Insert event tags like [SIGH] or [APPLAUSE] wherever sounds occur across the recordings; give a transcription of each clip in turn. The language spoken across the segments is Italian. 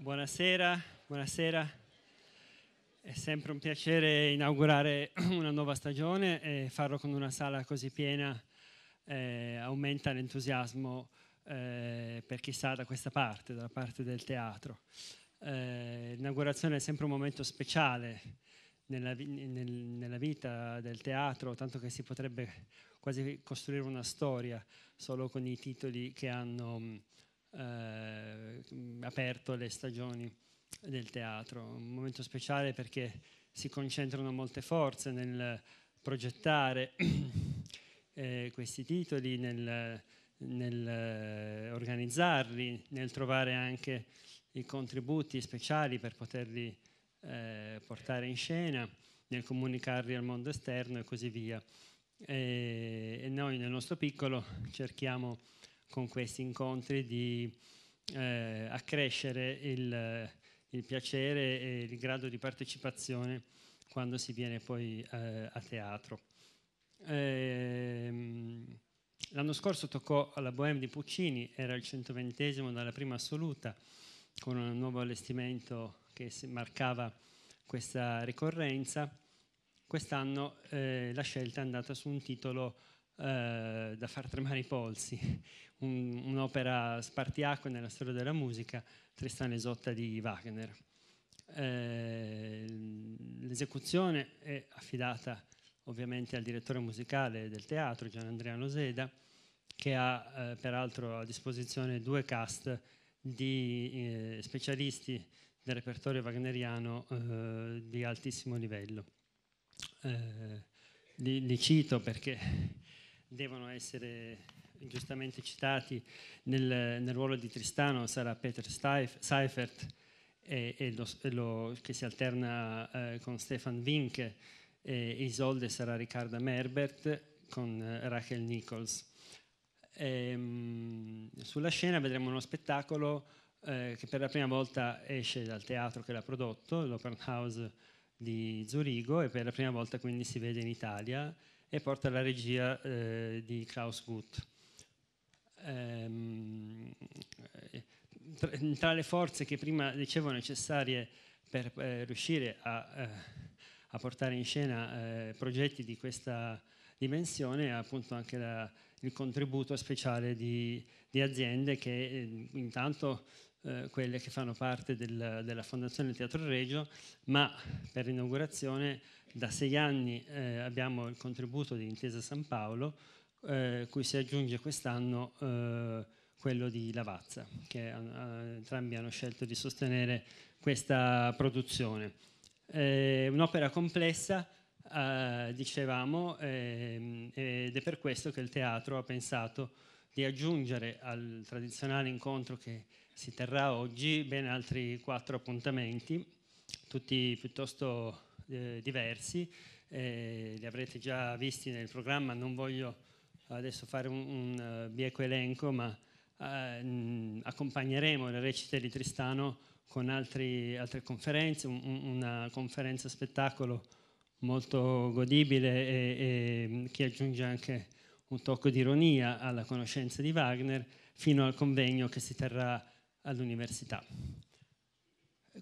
Buonasera, buonasera. È sempre un piacere inaugurare [CLEARS THROAT] una nuova stagione e farlo con una sala così piena eh, aumenta l'entusiasmo eh, per chi sta da questa parte, dalla parte del teatro. Eh, l'inaugurazione è sempre un momento speciale nella, nel, nella vita del teatro, tanto che si potrebbe quasi costruire una storia solo con i titoli che hanno eh, aperto le stagioni del teatro. Un momento speciale perché si concentrano molte forze nel progettare [COUGHS] eh, questi titoli, nel, nel eh, organizzarli, nel trovare anche i contributi speciali per poterli eh, portare in scena, nel comunicarli al mondo esterno e così via. E, e noi nel nostro piccolo cerchiamo con questi incontri di eh, accrescere il, il, piacere e il grado di partecipazione quando si viene poi eh, a teatro. Ehm, l'anno scorso toccò alla Bohème di Puccini, era il 120 dalla prima assoluta, con un nuovo allestimento che marcava questa ricorrenza. Quest'anno eh, la scelta è andata su un titolo eh, da far tremare i polsi, [LAUGHS] Un, un'opera spartiacque nella storia della musica, Tristan Esotta di Wagner. Eh, l'esecuzione è affidata ovviamente al direttore musicale del teatro, Gianandrea Loseda, che ha eh, peraltro a disposizione due cast di eh, specialisti del repertorio wagneriano eh, di altissimo livello. Eh, li, li, cito perché devono essere giustamente citati nel, nel ruolo di Tristano sarà Peter Seifert e, e lo, lo, che si alterna eh, con Stefan Wink e Isolde sarà Riccarda Merbert con eh, Rachel Nichols. E, ehm, mh, sulla scena vedremo uno spettacolo eh, che per la prima volta esce dal teatro che l'ha prodotto, l'Open House di Zurigo e per la prima volta quindi si vede in Italia e porta la regia eh, di Klaus Guth. Ehm, tra le forze che prima dicevo necessarie per eh, riuscire a, eh, a, portare in scena eh, progetti di questa dimensione è appunto anche la, il contributo speciale di, di aziende che eh, intanto eh, quelle che fanno parte del, della Fondazione Teatro Regio, ma per l'inaugurazione da sei anni eh, abbiamo il contributo di Intesa San Paolo, eh, cui si aggiunge quest'anno eh, quello di Lavazza, che eh, entrambi hanno scelto di sostenere questa produzione. un'opera complessa, dicevamo, ehm, ed è per questo che il teatro ha pensato di aggiungere al tradizionale incontro che si terrà oggi ben altri quattro appuntamenti, tutti piuttosto eh, diversi, eh, li avrete già visti nel programma, non voglio adesso fare un, un uh, bieco elenco, ma uh, mh, accompagneremo le recite di Tristano con altri, altre conferenze, un, una conferenza spettacolo molto godibile e, e che aggiunge anche un tocco di ironia alla conoscenza di Wagner, fino al convegno che si terrà all'università.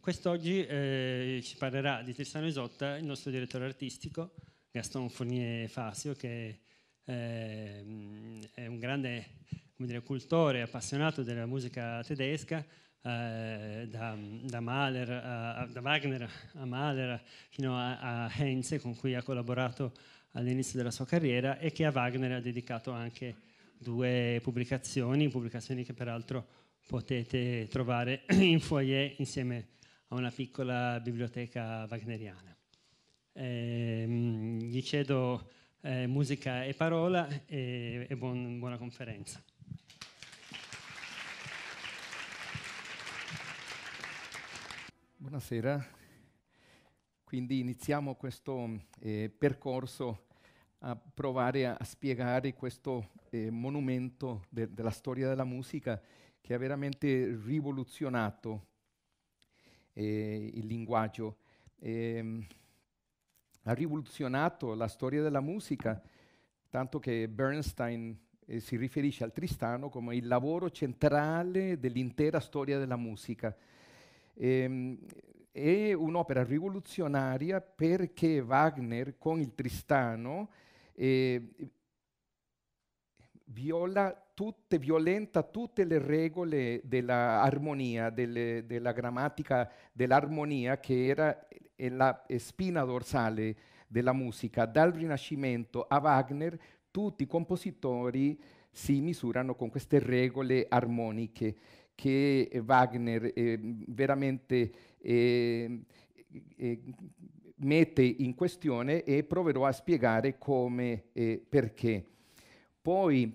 Quest'oggi eh, ci parlerà di Tristano Isotta il nostro direttore artistico, Gaston Fournier Fasio, che eh, è un grande dire, cultore, appassionato della musica tedesca, eh, da, da, Mahler, a, da, Wagner a Mahler fino a, a Heinze, con cui ha collaborato all'inizio della sua carriera e che a Wagner ha dedicato anche due pubblicazioni, pubblicazioni che peraltro potete trovare [CLEARS THROAT] in foyer insieme a una piccola biblioteca wagneriana. Eh, gli cedo eh, musica e parola e, e buon, buona conferenza. Buonasera, quindi iniziamo questo eh, percorso a provare a, a spiegare questo eh, monumento de della storia della musica che ha veramente rivoluzionato eh, il linguaggio, eh, ha rivoluzionato la storia della musica, tanto che Bernstein eh, si riferisce al Tristano come il lavoro centrale dell'intera storia della musica. Ehm, è un'opera rivoluzionaria perché Wagner con il Tristano eh, viola tutte, violenta tutte le regole dell'armonia, della grammatica dell'armonia che era eh, la spina dorsale della musica. Dal Rinascimento a Wagner tutti i compositori si misurano con queste regole armoniche che Wagner eh, veramente eh, eh, mette in questione e proverò a spiegare come e perché. Poi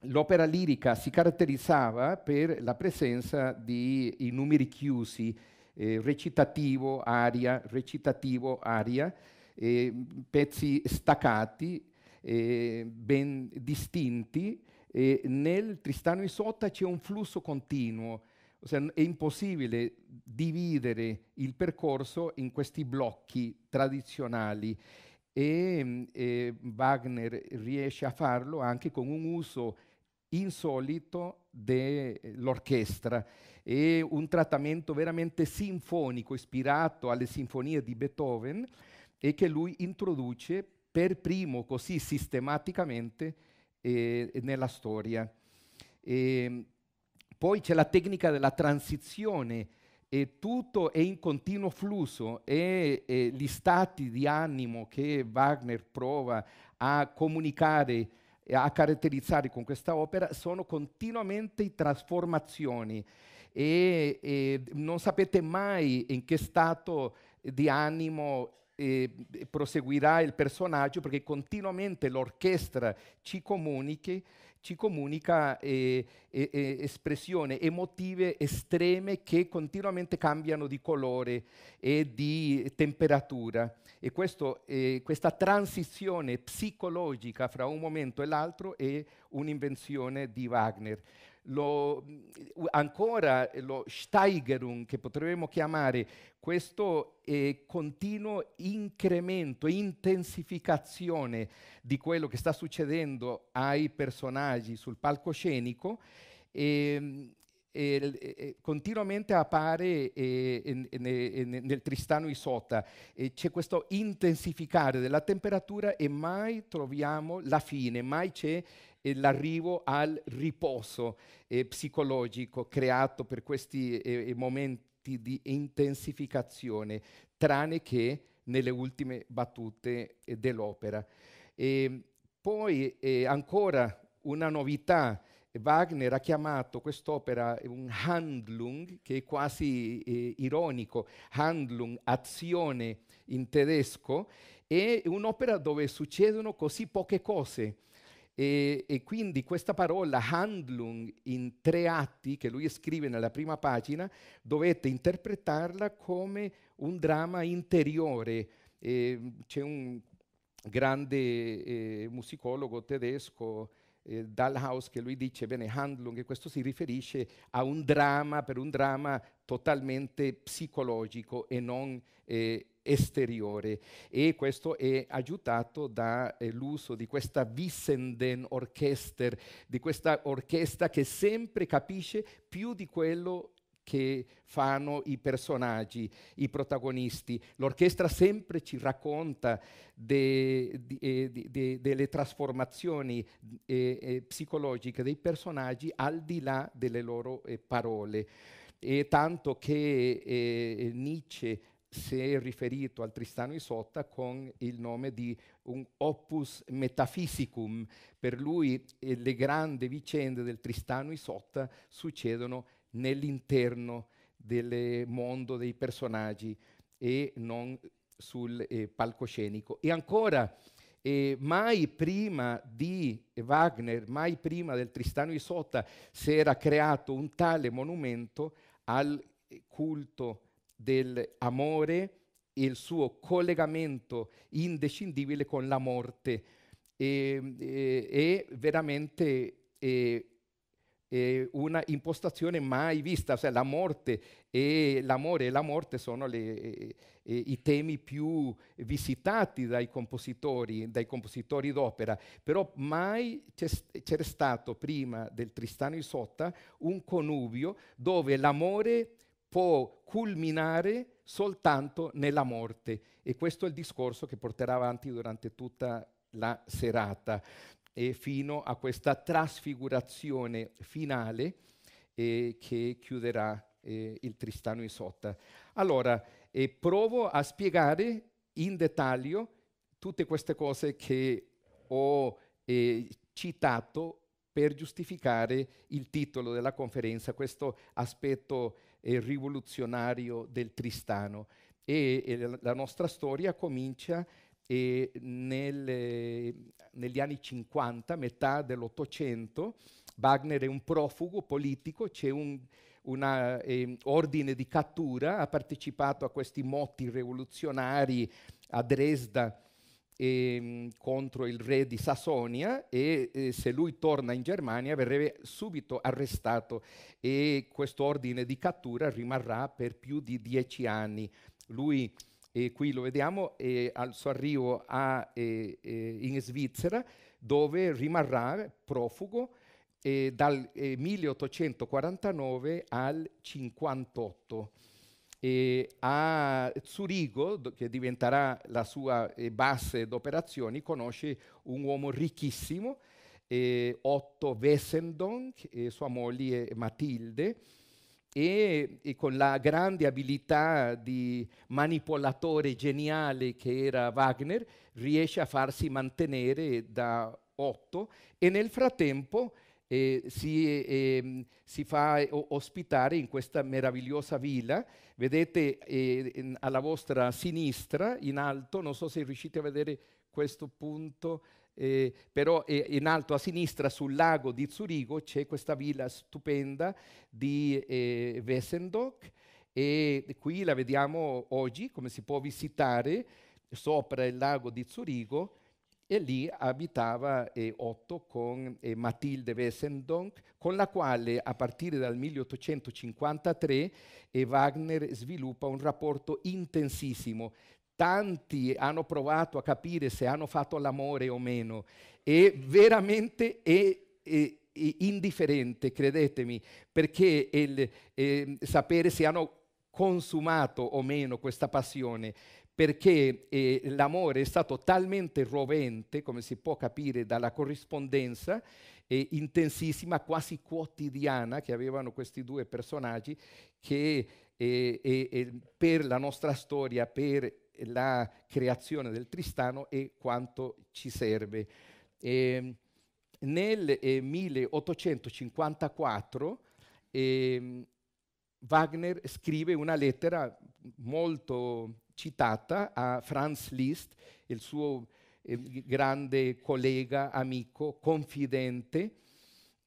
l'opera lirica si caratterizzava per la presenza di numeri chiusi, eh, recitativo, aria, recitativo, aria, eh, pezzi staccati, eh, ben distinti. nel Tristano Isotta c'è un flusso continuo, ossia è impossibile dividere il percorso in questi blocchi tradizionali e, mm, e Wagner riesce a farlo anche con un uso insolito dell'orchestra eh, e un trattamento veramente sinfonico ispirato alle sinfonie di Beethoven e che lui introduce per primo così sistematicamente eh, nella storia. E ehm, poi c'è la tecnica della transizione e tutto è in continuo flusso e, e gli stati di animo che Wagner prova a comunicare a caratterizzare con questa opera sono continuamente trasformazioni e, e, non sapete mai in che stato di animo eh, proseguirà il personaggio perché continuamente l'orchestra ci comunichi ci comunica eh, eh, eh, espressioni emotive estreme che continuamente cambiano di colore e di temperatura. E questo, eh, questa transizione psicologica fra un momento e l'altro è un'invenzione di Wagner lo, ancora lo Steigerung, che potremmo chiamare questo eh, continuo incremento, intensificazione di quello che sta succedendo ai personaggi sul palcoscenico, eh, continuamente appare nel Tristano Isota, c'è questo intensificare della temperatura e mai troviamo la fine, mai c'è eh, l'arrivo al riposo eh, psicologico creato per questi eh, momenti di intensificazione, tranne che nelle ultime battute dell'opera. E poi eh, ancora una novità Wagner ha chiamato quest'opera un Handlung, che è quasi eh, ironico, Handlung, azione in tedesco, è un'opera dove succedono così poche cose. E, e, quindi questa parola handlung in tre atti che lui scrive nella prima pagina, dovete interpretarla come un dramma interiore. E, c'è un grande eh, musicologo tedesco, eh, Dalhaus che lui dice, bene, Handlung, e questo si riferisce a un dramma, per un dramma totalmente psicologico e non eh, esteriore e questo è aiutato dall'uso eh, di questa Wissenden Orchester, di questa orchestra che sempre capisce più di quello che fanno i personaggi, i protagonisti. L'orchestra sempre ci racconta de, de, eh, de, delle trasformazioni eh, eh, psicologiche dei personaggi al di là delle loro eh, parole. E tanto che eh, eh, Nietzsche si è riferito al Tristano Isotta con il nome di un opus metafisicum. Per lui eh, le grandi vicende del Tristano Isotta succedono nell'interno del mondo dei personaggi e non sul eh, palcoscenico. E ancora, eh, mai prima di Wagner, mai prima del Tristano Isotta, si era creato un tale monumento al culto dell'amore e il suo collegamento indescindibile con la morte. E, e, eh, e veramente... E, eh, eh, una impostazione mai vista, cioè la morte e l'amore e la morte sono le, eh, i temi più visitati dai compositori, dai compositori d'opera, però mai c'era stato prima del Tristano Isotta un connubio dove l'amore può culminare soltanto nella morte e questo è il discorso che porterà avanti durante tutta la serata e fino a questa trasfigurazione finale eh, che chiuderà eh, il Tristano Isotta. Allora, eh, provo a spiegare in dettaglio tutte queste cose che ho eh, citato per giustificare il titolo della conferenza, questo aspetto eh, rivoluzionario del Tristano. E, e la nostra storia comincia eh, nel negli anni 50, metà dell'Ottocento, Wagner è un profugo politico, c'è un una, eh, ordine di cattura, ha partecipato a questi motti rivoluzionari a Dresda eh, contro il re di Sassonia e eh, se lui torna in Germania verrebbe subito arrestato e questo ordine di cattura rimarrà per più di dieci anni. Lui e qui lo vediamo, eh, al suo arrivo a, eh, in Svizzera, dove rimarrà profugo dal 1849 al 58. a Zurigo, che diventerà la sua base d'operazioni, conosce un uomo ricchissimo, Otto Wessendonck, sua moglie Matilde, e, e, con la grande abilità di manipolatore geniale che era Wagner, riesce a farsi mantenere da otto e nel frattempo eh, si, eh, si, fa ospitare in questa meravigliosa villa. Vedete eh, alla vostra sinistra, in alto, non so se riuscite a vedere questo punto, eh, però eh, in alto a sinistra sul lago di Zurigo c'è questa villa stupenda di eh, Wessendock e qui la vediamo oggi come si può visitare sopra il lago di Zurigo e lì abitava eh, Otto con eh, Matilde Wessendonck, con la quale a partire dal 1853 eh, Wagner sviluppa un rapporto intensissimo tanti hanno provato a capire se hanno fatto l'amore o meno e veramente è, è, è indifferente, credetemi, perché il, eh, sapere se hanno consumato o meno questa passione, perché eh, l'amore è stato talmente rovente, come si può capire dalla corrispondenza, eh, intensissima, quasi quotidiana che avevano questi due personaggi, che eh, eh, eh per la nostra storia, per la creazione del Tristano e quanto ci serve. E ehm, nel 1854 eh, ehm, Wagner scrive una lettera molto citata a Franz Liszt, il suo eh, grande collega, amico, confidente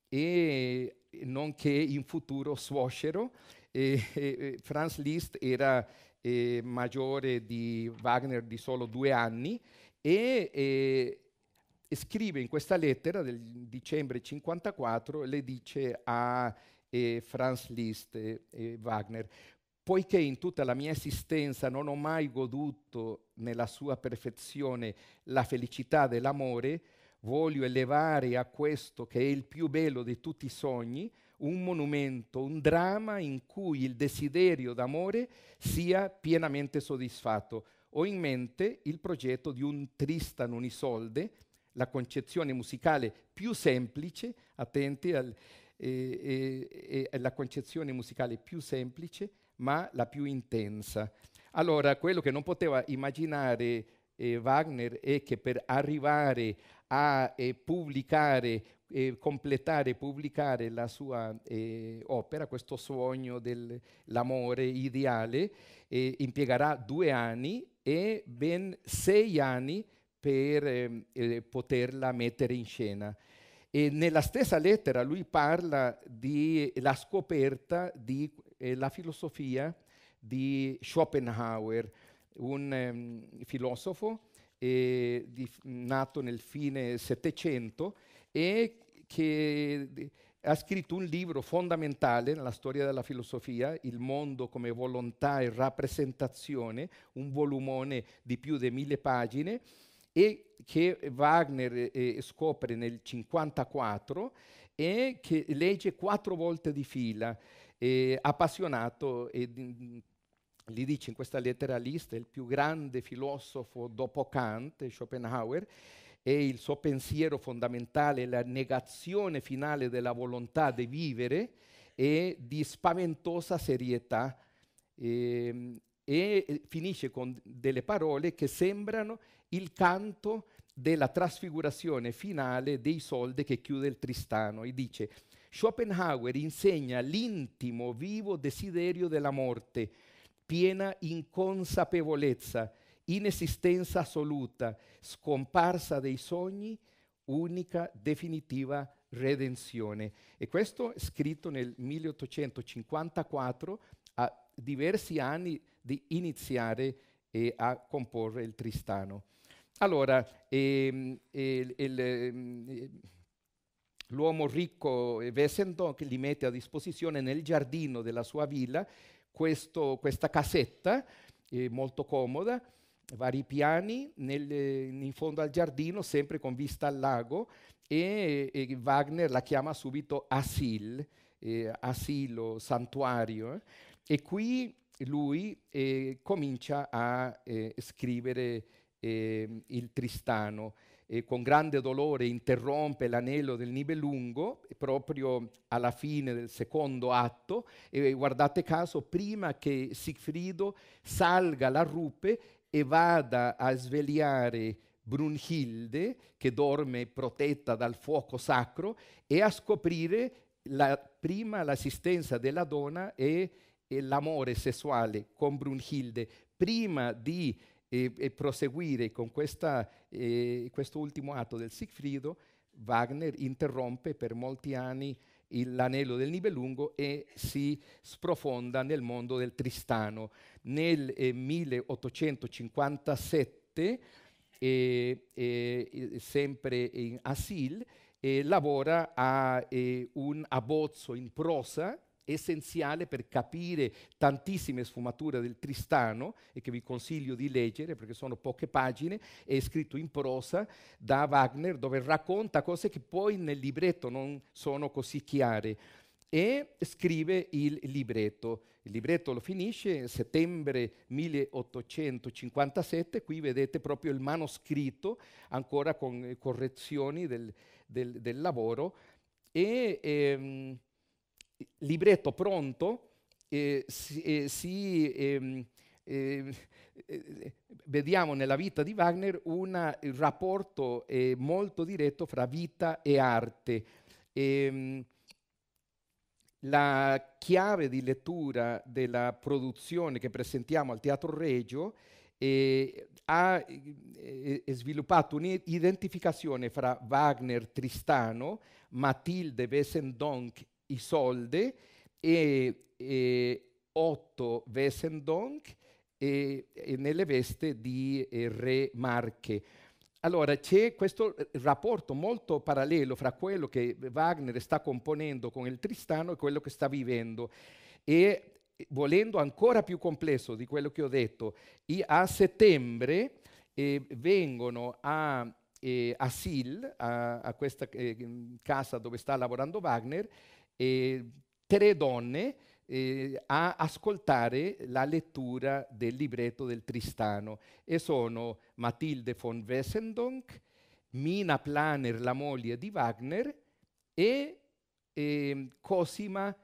e nonché in futuro suocero. Eh, Franz Liszt era eh, maggiore di Wagner di solo due anni e, eh, e scrive in questa lettera del dicembre 54, le dice a eh, Franz Liszt e Wagner, poiché in tutta la mia esistenza non ho mai goduto nella sua perfezione la felicità dell'amore, voglio elevare a questo che è il più bello di tutti i sogni, un monumento, un dramma in cui il desiderio d'amore sia pienamente soddisfatto. Ho in mente il progetto di un Tristan Unisolde, la concezione musicale più semplice, attenti al, eh, eh, eh concezione musicale più semplice, ma la più intensa. Allora, quello che non poteva immaginare eh, Wagner è che per arrivare a eh, pubblicare, eh, completare, pubblicare la sua eh, opera, questo sogno dell'amore ideale, impiegherà due anni e ben sei anni per ehm, poterla mettere in scena. E nella stessa lettera lui parla della scoperta della filosofia di Schopenhauer, un um, filosofo eh, di, nato nel fine Settecento e che ha scritto un libro fondamentale nella storia della filosofia, Il mondo come volontà e rappresentazione, un volumone di più di mille pagine, e che Wagner eh, scopre nel 1954 e che legge quattro volte di fila. Eh, appassionato e gli dice in questa lettera lista, il più grande filosofo dopo Kant, Schopenhauer, e il suo pensiero fondamentale è la negazione finale della volontà di vivere è di spaventosa serietà. Ehm, e, e finisce con delle parole che sembrano il canto della trasfigurazione finale dei soldi che chiude il Tristano e dice Schopenhauer insegna l'intimo vivo desiderio della morte, piena inconsapevolezza, inesistenza assoluta, scomparsa dei sogni, unica, definitiva redenzione. E questo è scritto nel 1854, a diversi anni di iniziare eh, a comporre il Tristano. Allora, ehm, eh, eh, l'uomo ricco Wessendonck li mette a disposizione nel giardino della sua villa questo, questa casetta, eh, molto comoda, vari piani, nel, eh, in fondo al giardino, sempre con vista al lago, e, e Wagner la chiama subito Asil, eh, asilo, santuario. Eh. E qui lui eh, comincia a eh, scrivere il Tristano eh, con grande dolore interrompe l'anello del Nibelungo proprio alla fine del secondo atto e guardate caso prima che Sigfrido salga la rupe e vada a svegliare Brunhilde che dorme protetta dal fuoco sacro e a scoprire la, prima l'assistenza della donna e, e l'amore sessuale con Brunhilde prima di e, e proseguire con questa, eh, questo ultimo atto del Siegfriedo, Wagner interrompe per molti anni l'anello del Nibelungo e si sprofonda nel mondo del Tristano. Nel eh, 1857, eh, eh sempre in Asil, eh, lavora a eh, un abbozzo in prosa essenziale per capire tantissime sfumature del Tristano e che vi consiglio di leggere perché sono poche pagine, è scritto in prosa da Wagner dove racconta cose che poi nel libretto non sono così chiare e scrive il libretto. Il libretto lo finisce in settembre 1857, qui vedete proprio il manoscritto, ancora con correzioni del, del, del lavoro, e ehm, libretto pronto, eh, si, eh, si ehm, vediamo nella vita di Wagner un rapporto eh, molto diretto fra vita e arte. Ehm, la chiave di lettura della produzione che presentiamo al Teatro Regio eh, ha eh, sviluppato un'identificazione fra Wagner, Tristano, Matilde Wesendonck Isolde e, e Otto Wessendonk e, e nelle veste di eh, re Marche. Allora c'è questo eh, rapporto molto parallelo fra quello che Wagner sta componendo con il Tristano e quello che sta vivendo e eh, volendo ancora più complesso di quello che ho detto, a settembre eh, vengono a eh, Asil, a, a questa eh, casa dove sta lavorando Wagner, eh, tre donne eh, a ascoltare la lettura del libretto del Tristano e sono Matilde von Wessendonck, Mina Planer, la moglie di Wagner, e eh, Cosima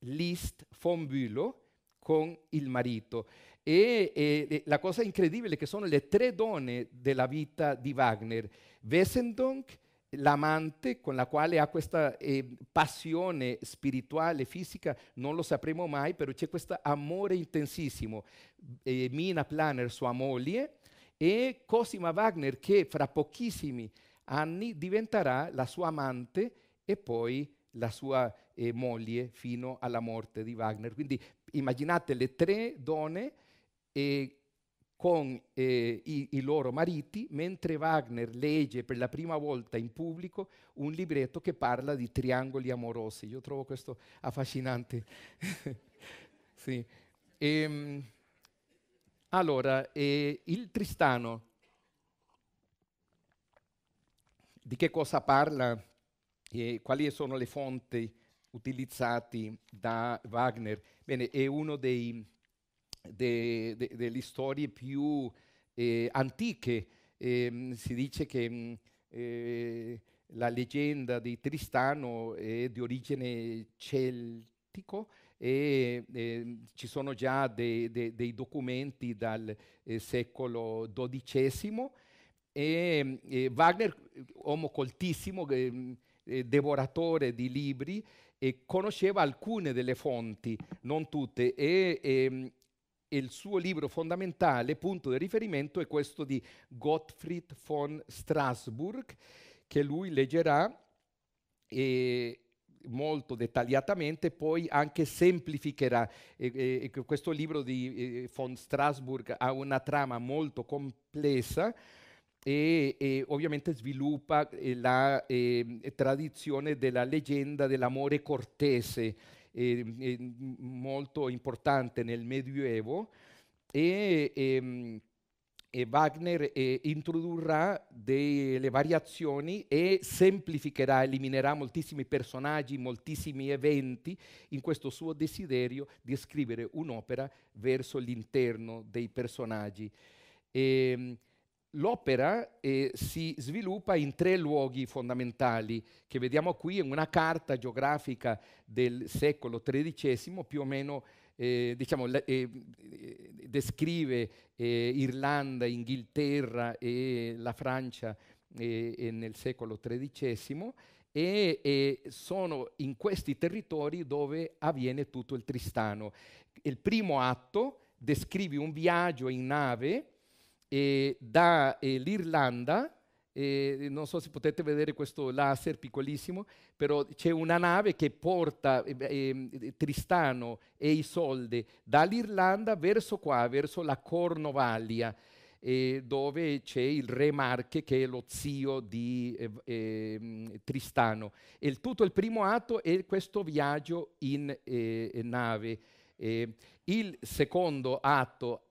List von Bülow con il marito. E, e, e, la cosa incredibile è che sono le tre donne della vita di Wagner, Wessendonck, l'amante con la quale ha questa eh, passione spirituale, fisica, non lo sapremo mai, però c'è questo amore intensissimo. Eh, Mina Planner, sua moglie, e Cosima Wagner che fra pochissimi anni diventerà la sua amante e poi la sua eh, moglie fino alla morte di Wagner. Quindi immaginate le tre donne con eh, i, i, loro mariti, mentre Wagner legge per la prima volta in pubblico un libretto che parla di triangoli amorosi. Io trovo questo affascinante. [LAUGHS] sì. e, ehm, allora, eh, il Tristano, di che cosa parla e quali sono le fonti utilizzate da Wagner? Bene, è uno dei de, de, delle storie più eh, antiche. Eh, si dice che mm, eh, la leggenda di Tristano è di origine celtico e eh, ci sono già de, dei documenti dal eh, secolo XII mm, e Wagner, uomo coltissimo, mm, devoratore di libri, conosceva alcune delle fonti, non tutte, e, e ehm, il suo libro fondamentale, punto di riferimento, è questo di Gottfried von Strasburg, che lui leggerà e molto dettagliatamente, poi anche semplificherà. E, e, questo libro di eh, von Strasburg ha una trama molto complessa e, e ovviamente sviluppa eh, la eh, tradizione della leggenda dell'amore cortese eh, molto importante nel Medioevo e, e, e Wagner eh, introdurrà delle variazioni e semplificherà, eliminerà moltissimi personaggi, moltissimi eventi in questo suo desiderio di scrivere un'opera verso l'interno dei personaggi. E, ehm, L'opera eh, si sviluppa in tre luoghi fondamentali che vediamo qui in una carta geografica del secolo XIII, più o meno eh, diciamo, eh, eh, descrive eh, Irlanda, Inghilterra e la Francia eh, nel secolo XIII e sono in questi territori dove avviene tutto il Tristano. Il primo atto descrive un viaggio in nave eh, dall'Irlanda, eh, non so se potete vedere questo laser piccolissimo, però c'è una nave che porta eh, Tristano e i soldi dall'Irlanda verso qua, verso la Cornovaglia, dove c'è il re Marche che è lo zio di Tristano. E tutto il primo atto è questo viaggio in nave. Eh, il secondo atto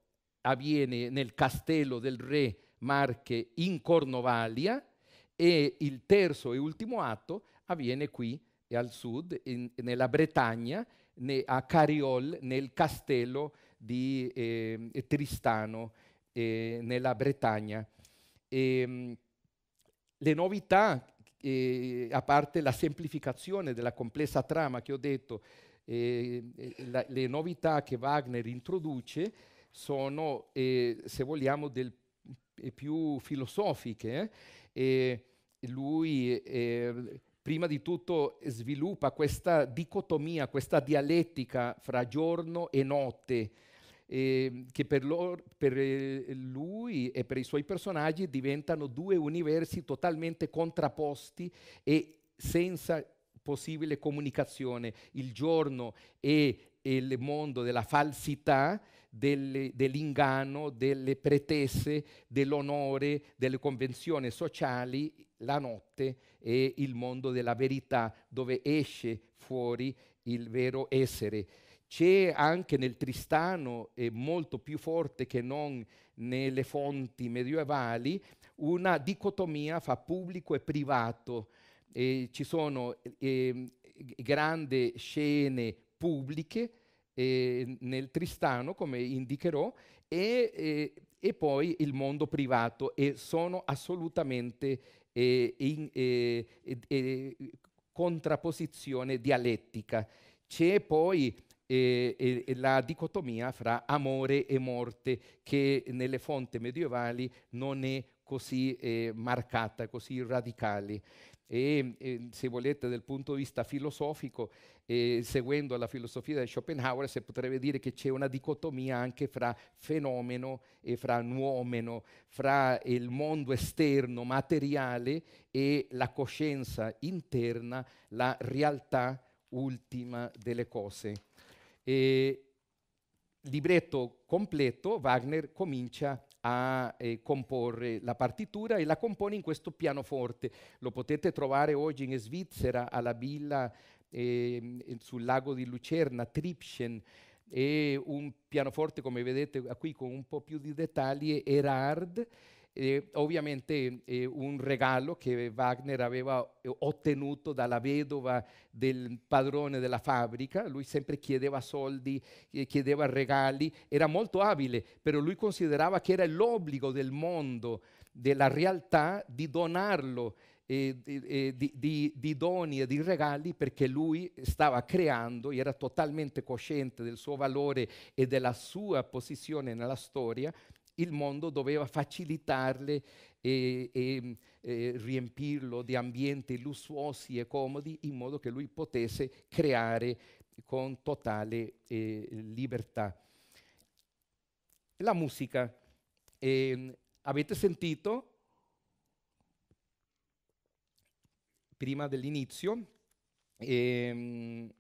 avviene nel castello del re Marche in Cornovalia e il terzo e ultimo atto avviene qui al sud, in, nella Bretagna, ne, a Cariol, nel castello di eh, Tristano, eh, nella Bretagna. E, ehm, le novità, eh, a parte la semplificazione della complessa trama che ho detto, eh, eh, la, le novità che Wagner introduce, sono, eh, se vogliamo, del, più filosofiche. Eh? lui, prima di tutto, sviluppa questa dicotomia, questa dialettica fra giorno e notte, che per, loro, per, lui e per i suoi personaggi diventano due universi totalmente contrapposti e senza possibile comunicazione. Il giorno e il mondo della falsità delle, dell'inganno, delle pretese, dell'onore, delle convenzioni sociali la notte è il mondo della verità dove esce fuori il vero essere. C'è anche nel Tristano, è molto più forte che non nelle fonti medievali, una dicotomia fra pubblico e privato. Eh, ci sono eh, grandi scene pubbliche eh, nel Tristano, come indicherò, e, eh, e, poi il mondo privato e sono assolutamente eh, in eh, eh, contrapposizione dialettica. C'è poi eh, la dicotomia fra amore e morte che nelle fonti medievali non è così marcata, così radicale e, se volete dal punto di vista filosofico, eh, seguendo la filosofia di Schopenhauer, si potrebbe dire che c'è una dicotomia anche fra fenomeno e fra nuomeno, fra il mondo esterno, materiale e la coscienza interna, la realtà ultima delle cose. E, libretto completo, Wagner comincia a eh, comporre la partitura e la compone in questo pianoforte. Lo potete trovare oggi in Svizzera, alla villa eh, sul lago di Lucerna, Tripschen, e un pianoforte, come vedete qui con un po' più di dettagli, Erard, eh, ovviamente eh, un regalo che Wagner aveva eh, ottenuto dalla vedova del padrone della fabbrica, lui sempre chiedeva soldi, eh, chiedeva regali, era molto abile, però lui considerava che era l'obbligo del mondo, della realtà, di donarlo eh, di, eh, di, di, doni e di regali perché lui stava creando e era totalmente cosciente del suo valore e della sua posizione nella storia il mondo doveva facilitarle e, e, e, riempirlo di ambienti lussuosi e comodi in modo che lui potesse creare con totale eh, libertà. La musica. Eh, avete sentito prima dell'inizio ehm,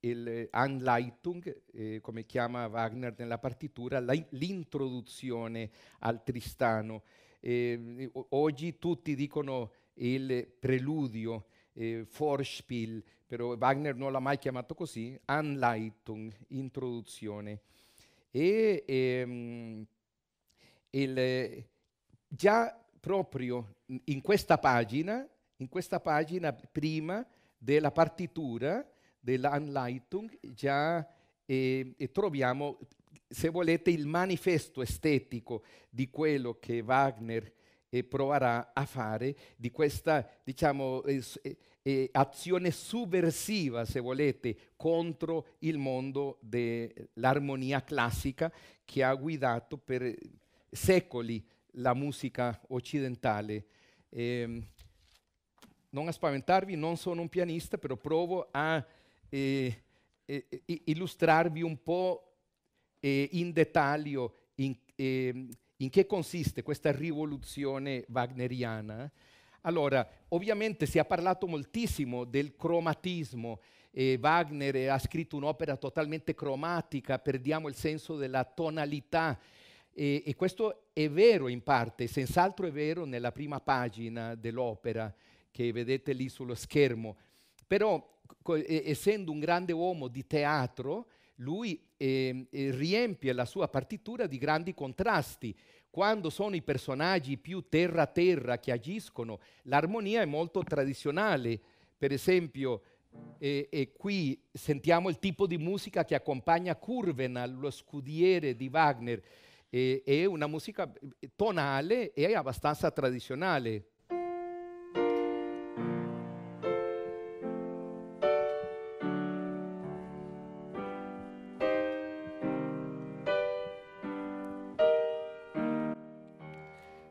il Anleitung, eh, come chiama Wagner nella partitura, l'introduzione al Tristano. Eh, oggi tutti dicono il preludio, eh, Vorspiel, però Wagner non l'ha mai chiamato così, Anleitung, introduzione. E ehm, il, già proprio in questa pagina, in questa pagina prima della partitura, dell'Anleitung già eh, troviamo, se volete, il manifesto estetico di quello che Wagner eh, proverà a fare, di questa diciamo, eh, eh, eh azione subversiva, se volete, contro il mondo dell'armonia classica che ha guidato per secoli la musica occidentale. Eh, non a spaventarvi, non sono un pianista, però provo a eh, eh, illustrarvi un po' in dettaglio in, ehm, in, che consiste questa rivoluzione wagneriana. Allora, ovviamente si è parlato moltissimo del cromatismo. Wagner ha scritto un'opera totalmente cromatica, perdiamo il senso della tonalità. E, e, questo è vero in parte, senz'altro è vero nella prima pagina dell'opera che vedete lì sullo schermo, però, essendo un grande uomo di teatro, lui eh, riempie la sua partitura di grandi contrasti. Quando sono i personaggi più terra-terra che agiscono, l'armonia è molto tradizionale. Per esempio, e, e, qui sentiamo il tipo di musica che accompagna Curvena, lo scudiere di Wagner. E, è una musica eh, tonale e abbastanza tradizionale.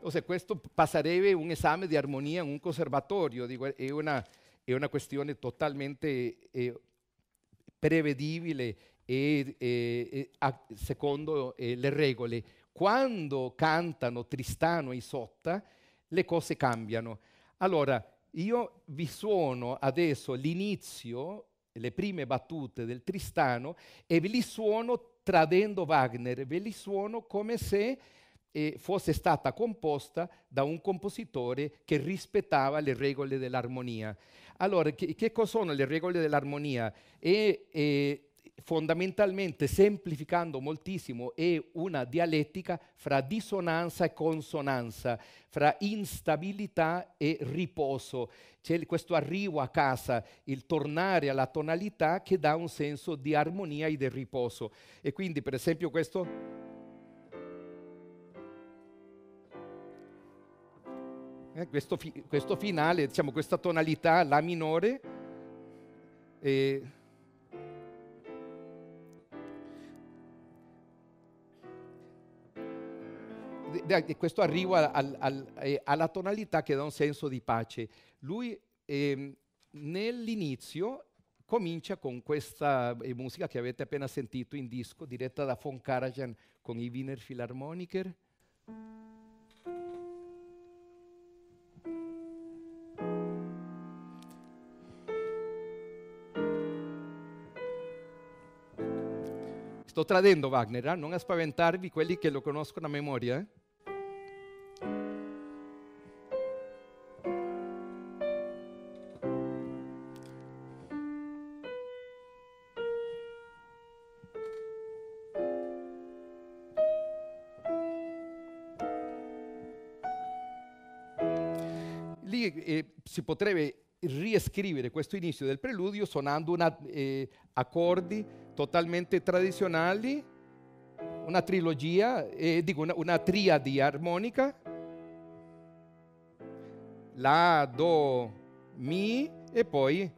o sea, questo passerebbe un esame di armonia in un conservatorio, dico, è, una, è una questione totalmente eh, prevedibile e, eh, eh, a, secondo eh, le regole. Quando cantano Tristano e Isotta, le cose cambiano. Allora, io vi suono adesso l'inizio, le prime battute del Tristano, e ve li suono tradendo Wagner, ve li suono come se eh, fosse stata composta da un compositore che rispettava le regole dell'armonia. Allora, che, che cosa sono le regole dell'armonia? E, e, fondamentalmente, semplificando moltissimo, è una dialettica fra dissonanza e consonanza, fra instabilità e riposo. C'è questo arrivo a casa, il tornare alla tonalità che dà un senso di armonia e di riposo. E quindi, per esempio, questo eh, questo, fi- questo, finale, diciamo questa tonalità, la minore, eh, questo arrivo al, al, eh, alla tonalità che dà un senso di pace. Lui ehm, nell'inizio comincia con questa eh, musica che avete appena sentito in disco, diretta da Von Karajan con i Wiener Philharmoniker. Sto tradendo Wagner, eh? non a spaventarvi quelli che lo conoscono a memoria. Eh? eh si potrebbe riescrivere questo inizio del preludio suonando una, eh, accordi totalmente tradizionali, una trilogia, eh, dico una, una triadi armonica, la, do, mi e poi...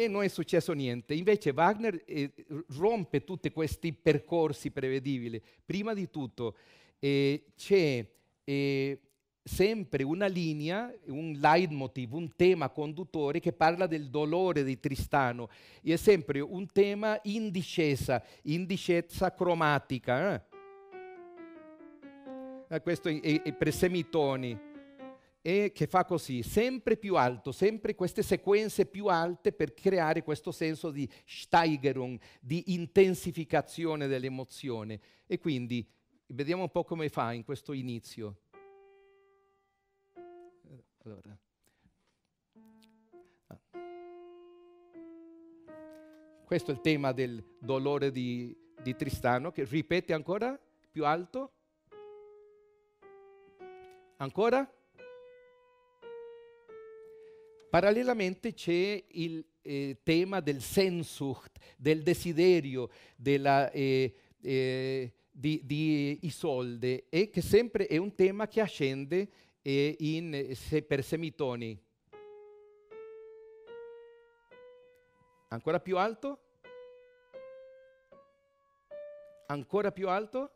E non è successo niente. Invece Wagner eh, rompe tutti questi percorsi prevedibili. Prima di tutto eh, c'è... Eh, sempre una linea, un leitmotiv, un tema conduttore che parla del dolore di Tristano. E è sempre un tema in discesa, in discesa cromatica. Eh? Eh, questo è, è, per semitoni. E che fa così, sempre più alto, sempre queste sequenze più alte per creare questo senso di Steigerung, di intensificazione dell'emozione. E quindi vediamo un po' come fa in questo inizio allora. Ah. Questo è il tema del dolore di, di Tristano che ripete ancora più alto. Ancora? Parallelamente c'è il eh, tema del sensucht, del desiderio, della, eh, eh, di, di Isolde, e che sempre è un tema che ascende eh, in, se, per semitoni. Ancora più alto? Ancora più alto?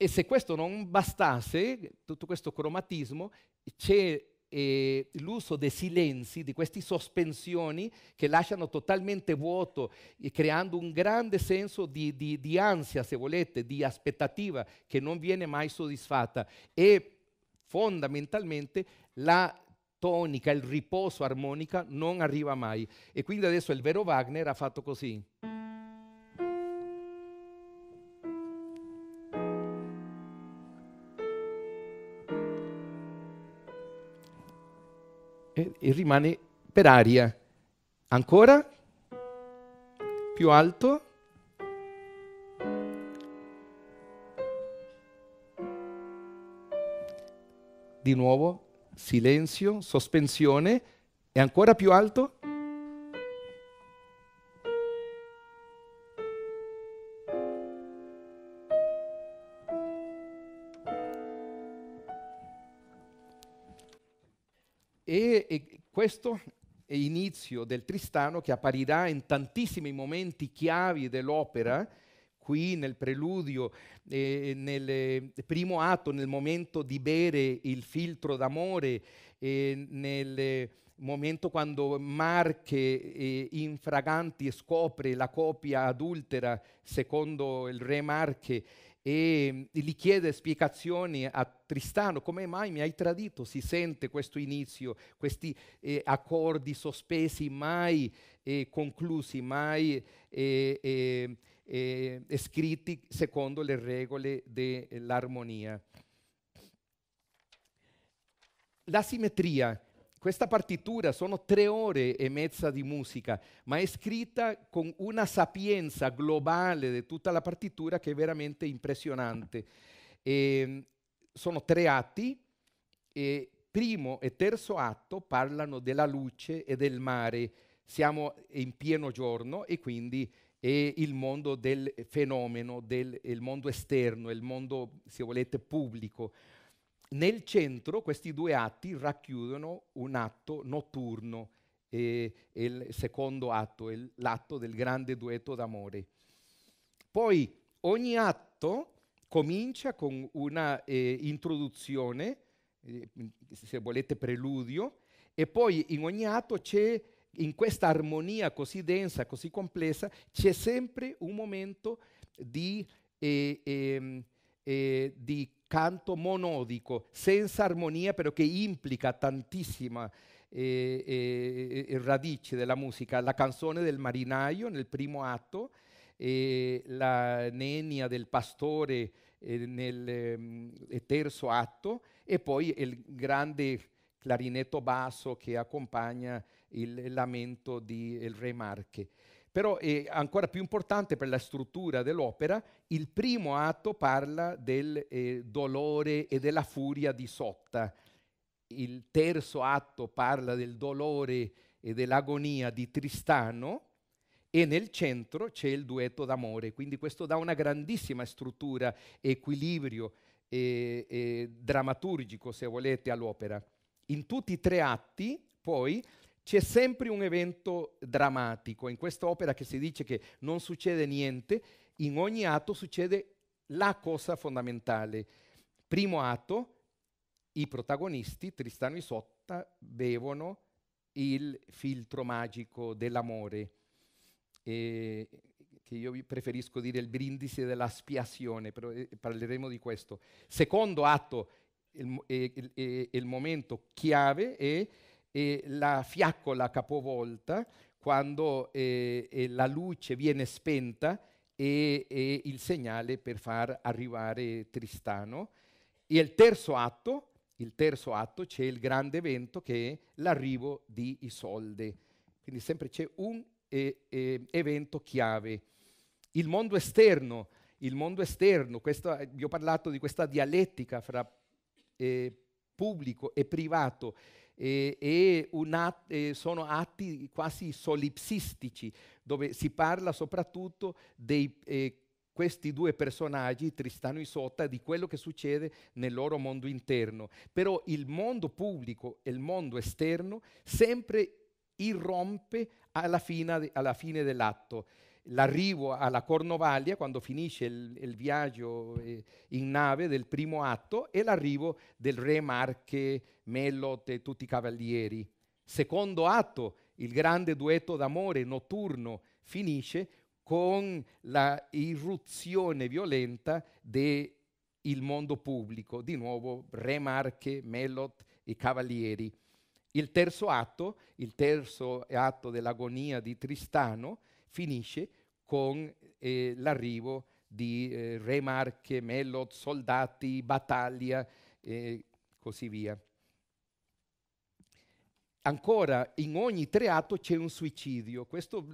E se questo non bastasse, tutto questo cromatismo, c'è eh, l'uso dei silenzi, di queste sospensioni che lasciano totalmente vuoto, e creando un grande senso di, di, di ansia, se volete, di aspettativa che non viene mai soddisfatta. E fondamentalmente la tonica, il riposo armonica non arriva mai. E quindi adesso il vero Wagner ha fatto così. e rimane per aria. Ancora? Più alto? Di nuovo, silenzio, sospensione e ancora più alto? questo è l'inizio del Tristano che apparirà in tantissimi momenti chiavi dell'opera, qui nel preludio, eh, nel primo atto, nel momento di bere il filtro d'amore, eh, nel momento quando Marche eh, infraganti scopre la copia adultera secondo il re Marche e gli chiede spiegazioni a Tristano, come mai mi hai tradito? Si sente questo inizio, questi eh, accordi sospesi, mai eh, conclusi, mai eh, eh, eh scritti secondo le regole dell'armonia. Eh, La simmetria questa partitura sono tre ore e mezza di musica, ma è scritta con una sapienza globale di tutta la partitura che è veramente impressionante. E, ehm, sono tre atti e primo e terzo atto parlano della luce e del mare. Siamo in pieno giorno e quindi è il mondo del fenomeno, del, il mondo esterno, il mondo, se volete, pubblico nel centro questi due atti racchiudono un atto notturno e, il secondo atto, il, l'atto del grande duetto d'amore. Poi ogni atto comincia con una eh, introduzione, eh, se volete preludio, e poi in ogni atto c'è, in questa armonia così densa, così complessa, c'è sempre un momento di, eh, ehm, eh di canto monodico, senza armonia, però che implica tantissima eh, eh, eh radice della musica. La canzone del marinaio nel primo atto, eh, la nenia del pastore eh, nel ehm, terzo atto e poi il grande clarinetto basso che accompagna il lamento del eh, re Marche però è ancora più importante per la struttura dell'opera, il primo atto parla del eh, dolore e della furia di Sotta, il terzo atto parla del dolore e dell'agonia di Tristano e nel centro c'è il duetto d'amore, quindi questo dà una grandissima struttura, equilibrio e, eh, e, eh, drammaturgico, se volete, all'opera. In tutti i tre atti poi c'è sempre un evento drammatico. In quest'opera che si dice che non succede niente, in ogni atto succede la cosa fondamentale. Primo atto, i protagonisti, Tristano e Isotta, bevono il filtro magico dell'amore, eh, che io preferisco dire il brindisi della spiazione, però eh, parleremo di questo. Secondo atto, il, eh, il, il momento chiave è eh, la fiaccola capovolta quando eh, eh, la luce viene spenta e, e il segnale per far arrivare Tristano. E il terzo atto, il terzo atto c'è il grande evento che è l'arrivo di Isolde. Quindi sempre c'è un eh, eh, evento chiave. Il mondo esterno, il mondo esterno, questo, eh, vi ho parlato di questa dialettica fra eh, pubblico e privato e, e, una, e sono atti quasi solipsistici, dove si parla soprattutto di Eh, questi due personaggi, Tristano e Isotta, di quello che succede nel loro mondo interno. Però il mondo pubblico e il mondo esterno sempre irrompe alla fine, alla fine dell'atto l'arrivo alla Cornovaglia, quando finisce il, il viaggio eh, in nave del primo atto, e l'arrivo del re Marche, Mellot e tutti i cavalieri. Secondo atto, il grande duetto d'amore notturno finisce con l'irruzione violenta del mondo pubblico, di nuovo re Marche, Mellot e cavalieri. Il terzo atto, il terzo atto dell'agonia di Tristano, finisce con eh, l'arrivo di eh, Re Marche, Melot, soldati, battaglia e così via. Ancora, in ogni atto c'è un suicidio. Questo,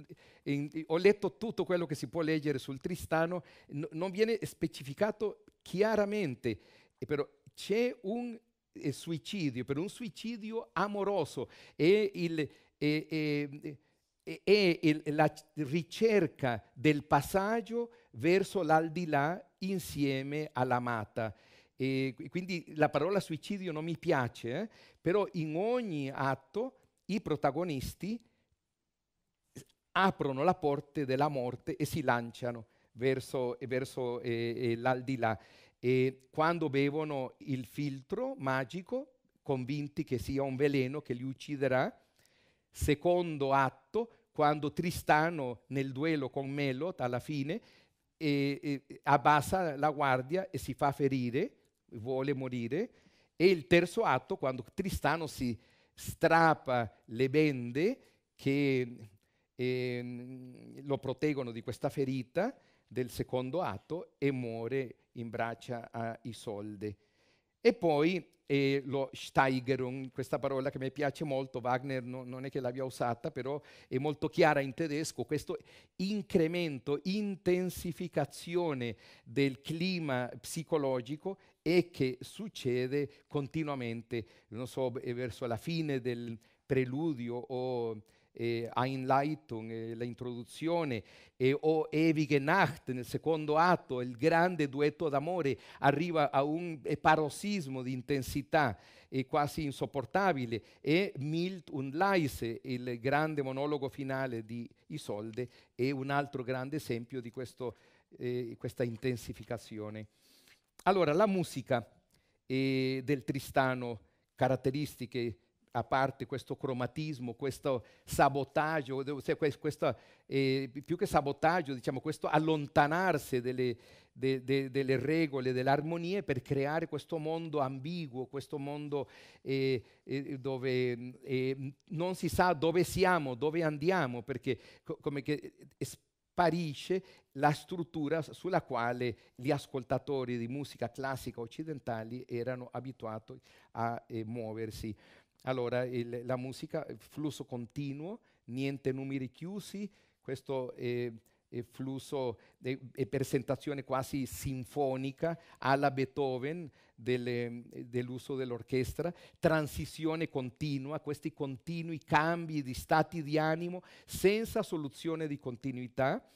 in, in, ho letto tutto quello che si può leggere sul Tristano, no, non viene specificato chiaramente, però c'è un eh, suicidio, per un suicidio amoroso. E il, e, e, è, la ricerca del passaggio verso l'aldilà insieme all'amata. E quindi la parola suicidio non mi piace, eh? però in ogni atto i protagonisti aprono la porta della morte e si lanciano verso, verso eh, l'aldilà. E quando bevono il filtro magico, convinti che sia un veleno che li ucciderà, secondo atto, quando Tristano nel duello con Melot alla fine eh, eh, abbassa la guardia e si fa ferire, vuole morire, e il terzo atto, quando Tristano si strappa le bende che eh, lo proteggono di questa ferita del secondo atto e muore in braccia a Isolde. E poi e lo Steigerung, questa parola che mi piace molto, Wagner no, non è che l'abbia usata, però è molto chiara in tedesco, questo incremento, intensificazione del clima psicologico e che succede continuamente, non so, verso la fine del preludio o eh, Einleitung, eh, l'introduzione, eh, o Ewige Nacht nel secondo atto, il grande duetto d'amore, arriva a un parossismo di intensità quasi insopportabile, e Milt und Leise, il grande monologo finale di Isolde, è un altro grande esempio di questo, eh, questa intensificazione. Allora, la musica eh, del Tristano, caratteristiche a parte questo cromatismo, questo sabotaggio, questa, eh, più che sabotaggio, diciamo questo allontanarsi delle, de, de, delle regole, delle armonie per creare questo mondo ambiguo, questo mondo eh, eh, dove eh, non si sa dove siamo, dove andiamo, perché co- come che eh, sparisce la struttura sulla quale gli ascoltatori di musica classica occidentali erano abituati a eh, muoversi. Allora, il, la musica, flusso continuo, niente numeri chiusi, questo è, è flusso e, presentazione quasi sinfonica alla Beethoven delle, dell'uso dell'orchestra, transizione continua, questi continui cambi di stati di animo senza soluzione di continuità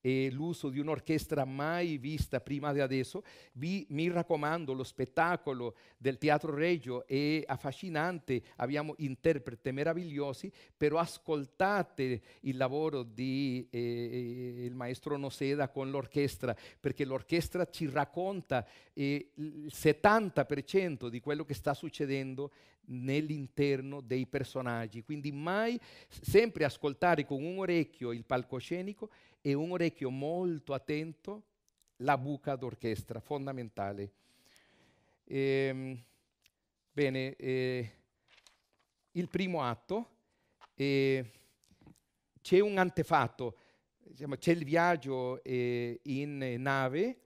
e l'uso di un'orchestra mai vista prima di adesso. Vi, mi raccomando, lo spettacolo del Teatro Reggio è affascinante, abbiamo interpreti meravigliosi, però ascoltate il lavoro del eh, eh maestro Noseda con l'orchestra, perché l'orchestra ci racconta eh, il 70% di quello che sta succedendo nell'interno dei personaggi. Quindi mai sempre ascoltare con un orecchio il palcoscenico e un orecchio molto attento, la buca d'orchestra, fondamentale. Ehm, bene, eh, il primo atto, eh, c'è un antefatto, diciamo, c'è il viaggio eh, in nave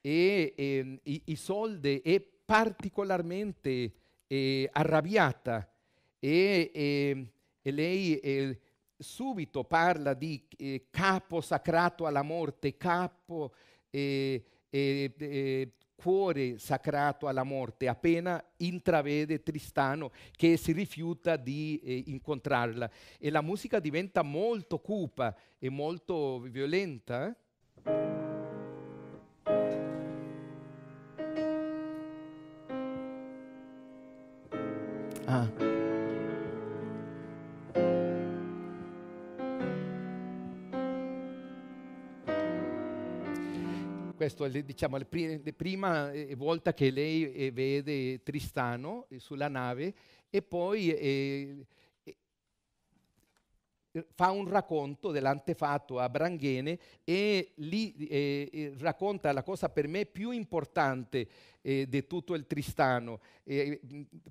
e ehm, soldi è particolarmente eh, arrabbiata e, ehm, lei eh, subito parla di eh, capo sacrato alla morte, capo e eh, eh, eh, cuore sacrato alla morte, appena intravede Tristano che si rifiuta di eh, incontrarla. E la musica diventa molto cupa e molto violenta. Eh? questo, diciamo, la prima eh, volta che lei eh, vede Tristano eh, sulla nave e poi fa un racconto dell'antefatto a Branghene e lì racconta la cosa per me più importante di tutto il Tristano.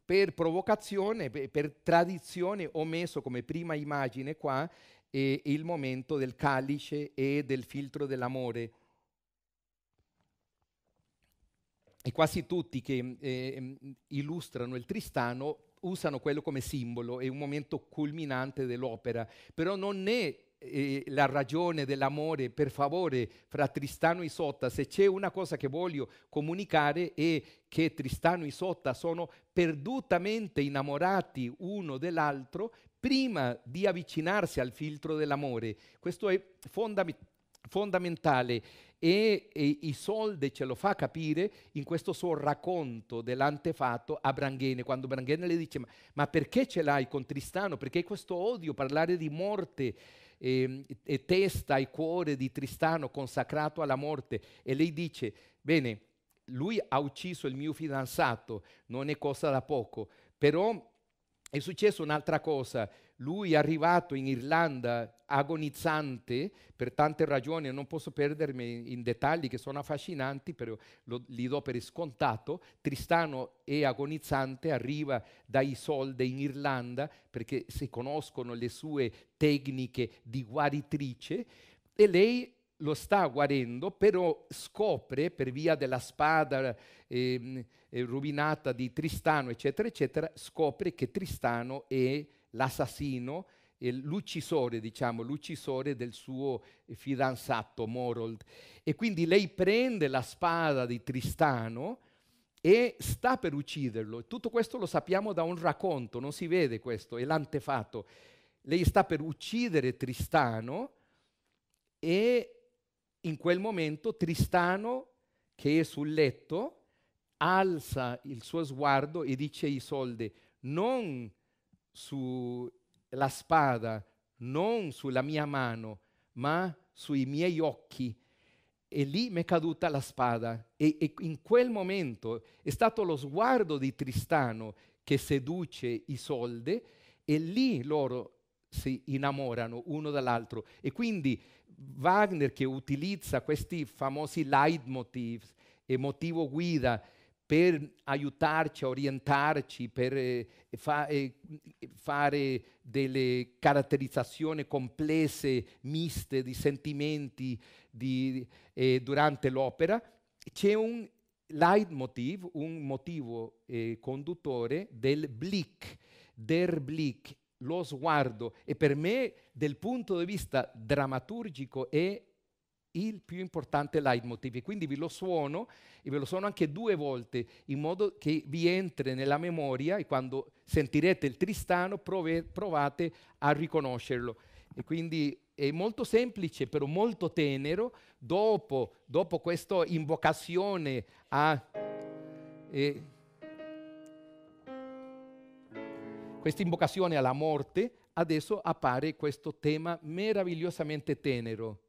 per provocazione, per tradizione ho messo come prima immagine qua il momento del calice e del filtro dell'amore. e quasi tutti che eh, illustrano il Tristano usano quello come simbolo, è un momento culminante dell'opera, però non è eh, la ragione dell'amore, per favore, fra Tristano e Isotta, se c'è una cosa che voglio comunicare è che Tristano e Isotta sono perdutamente innamorati uno dell'altro prima di avvicinarsi al filtro dell'amore. Questo è fondamentale fondamentale e, e Isolde ce lo fa capire in questo suo racconto dell'antefatto a Branghene, quando Branghene le dice ma, ma perché ce l'hai con Tristano? Perché questo odio, parlare di morte e, ehm, e testa e cuore di Tristano consacrato alla morte e lei dice, bene, lui ha ucciso il mio fidanzato, non è cosa da poco, però è successo un'altra cosa, lui è arrivato in Irlanda agonizzante per tante ragioni, non posso perdermi in dettagli che sono affascinanti, però lo, li do per scontato. Tristano è agonizzante, arriva dai soldi in Irlanda perché si conoscono le sue tecniche di guaritrice e lei lo sta guarendo, però scopre per via della spada ehm, eh, rovinata di Tristano, eccetera, eccetera, scopre che Tristano è l'assassino, l'uccisore, diciamo, l'uccisore del suo fidanzato Morold. E quindi lei prende la spada di Tristano e sta per ucciderlo. Tutto questo lo sappiamo da un racconto, non si vede questo, è l'antefatto. Lei sta per uccidere Tristano e in quel momento Tristano, che è sul letto, alza il suo sguardo e dice a soldi, non sulla spada, non sulla mia mano, ma sui miei occhi. E lì mi è caduta la spada. E, e in quel momento è stato lo sguardo di Tristano che seduce i soldi e lì loro si innamorano uno dall'altro. E quindi Wagner che utilizza questi famosi leitmotiv, e motivo guida, per aiutarci a orientarci, per eh, fa, eh, fare delle caratterizzazioni complesse, miste di sentimenti di, eh, durante l'opera, c'è un leitmotiv, un motivo eh, conduttore del blick, der blick, lo sguardo e per me dal punto di vista drammaturgico è il più importante leitmotiv e quindi ve lo suono e ve lo suono anche due volte in modo che vi entri nella memoria e quando sentirete il tristano prove, provate a riconoscerlo. E quindi è molto semplice però molto tenero dopo, dopo questa invocazione a... Eh, questa invocazione alla morte, adesso appare questo tema meravigliosamente tenero.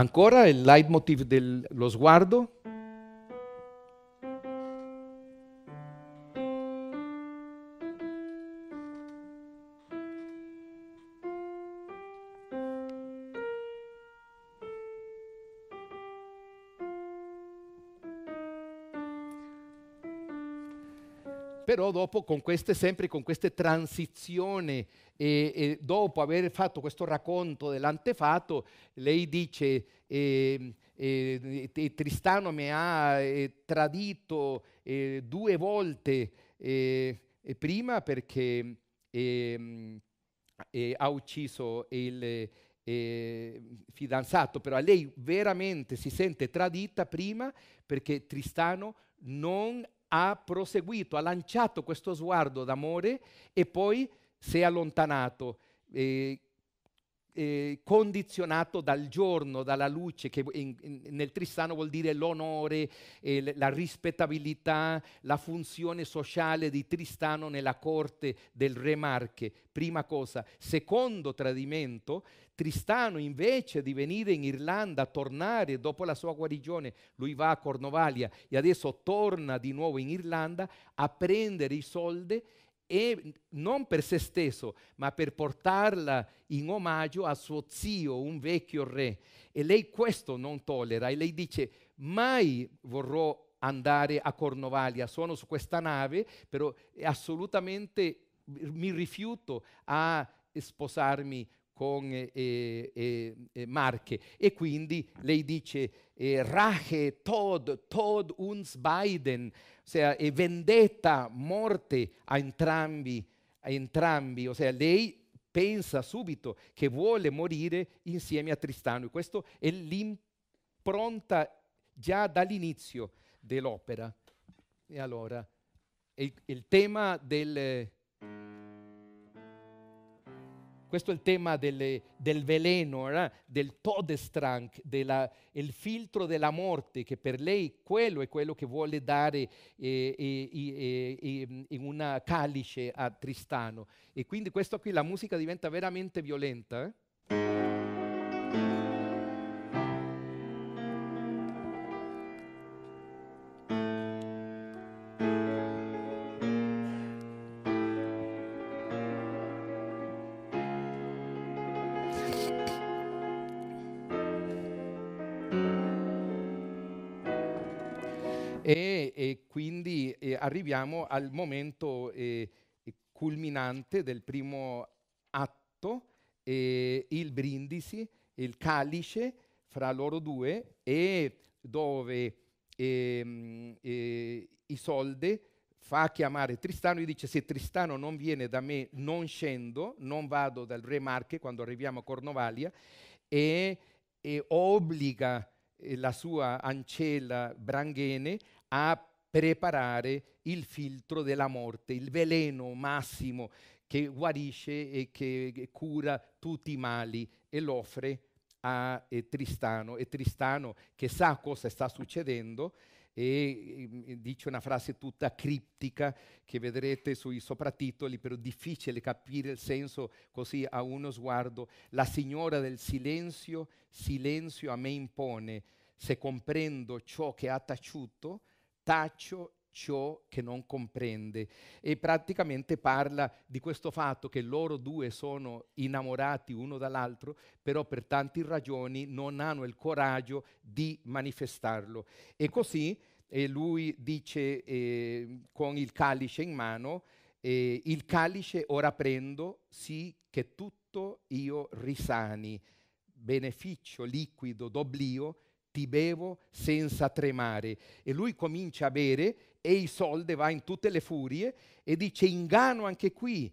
Ancora el leitmotiv de los guardo. dopo, con queste, sempre con queste transizioni, e, e dopo aver fatto questo racconto dell'antefatto, lei dice, ehm, eh, eh, Tristano mi ha eh, tradito eh, due volte, eh, prima perché ehm, eh, ha ucciso il fidanzato, però lei veramente si sente tradita prima perché Tristano non ha ha proseguito, ha lanciato questo sguardo d'amore e poi si è allontanato. Eh, eh, condizionato dal giorno, dalla luce, che in, in, nel Tristano vuol dire l'onore, eh, la rispettabilità, la funzione sociale di Tristano nella corte del re Marche, prima cosa. Secondo tradimento, Tristano invece di venire in Irlanda, tornare dopo la sua guarigione, lui va a Cornovaglia e adesso torna di nuovo in Irlanda a prendere i soldi e non per se stesso, ma per portarla in omaggio a suo zio, un vecchio re. E lei questo non tollera e lei dice, mai vorrò andare a Cornovaglia, sono su questa nave, però assolutamente mi rifiuto a sposarmi con eh, eh, Marche. E quindi lei dice, eh, Rache, Tod, Tod uns beiden, ossia è vendetta, morte a entrambi, a entrambi, ossia lei pensa subito che vuole morire insieme a Tristano. E questo è l'impronta già dall'inizio dell'opera. E allora, il, il tema del... Questo è il tema delle, del veleno, eh? del todestrank, della, il filtro della morte, che per lei quello è quello che vuole dare eh, eh, eh un calice a Tristano. E quindi questo qui, la musica diventa veramente violenta. Eh? arriviamo al momento eh, eh, culminante del primo atto, eh, il brindisi, il calice fra loro due e dove ehm, eh, Isolde fa chiamare Tristano e dice se Tristano non viene da me non scendo, non vado dal re Marche quando arriviamo a Cornovalia e, e obbliga eh, la sua ancella Branghene a preparare il filtro della morte, il veleno massimo che guarisce e che cura tutti i mali e lo offre a eh, Tristano. E Tristano, che sa cosa sta succedendo, e mm, dice una frase tutta criptica che vedrete sui sopratitoli, però difficile capire il senso così a uno sguardo. La signora del silenzio, silenzio a me impone, se comprendo ciò che ha taciuto, taccio ciò che non comprende e praticamente parla di questo fatto che loro due sono innamorati uno dall'altro, però per tante ragioni non hanno il coraggio di manifestarlo. E così eh, lui dice eh, con il calice in mano, eh, il calice ora prendo, sì che tutto io risani, beneficio liquido d'oblio ti bevo senza tremare. E lui comincia a bere e Isolde va in tutte le furie e dice inganno anche qui,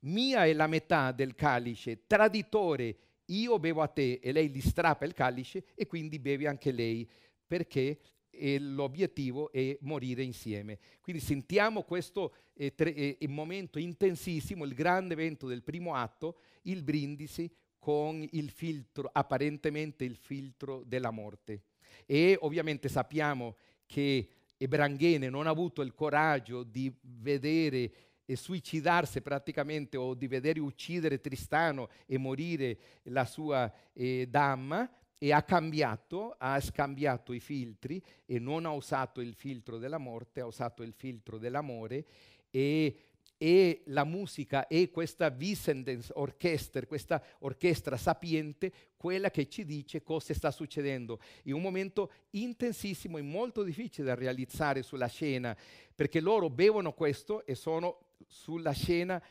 mia è la metà del calice, traditore, io bevo a te e lei gli strappa il calice e quindi beve anche lei perché eh, l'obiettivo è morire insieme. Quindi sentiamo questo eh, tre, eh, momento intensissimo, il grande evento del primo atto, il brindisi con il filtro, apparentemente il filtro della morte. E ovviamente sappiamo che Ebranghene non ha avuto il coraggio di vedere e suicidarsi praticamente o di vedere uccidere Tristano e morire la sua eh, damma e ha cambiato, ha scambiato i filtri e non ha usato il filtro della morte, ha usato il filtro dell'amore e e la musica e questa Wissendens Orchestra, questa orchestra sapiente, quella che ci dice cosa sta succedendo. È un momento intensissimo e molto difficile da realizzare sulla scena, perché loro bevono questo e sono sulla scena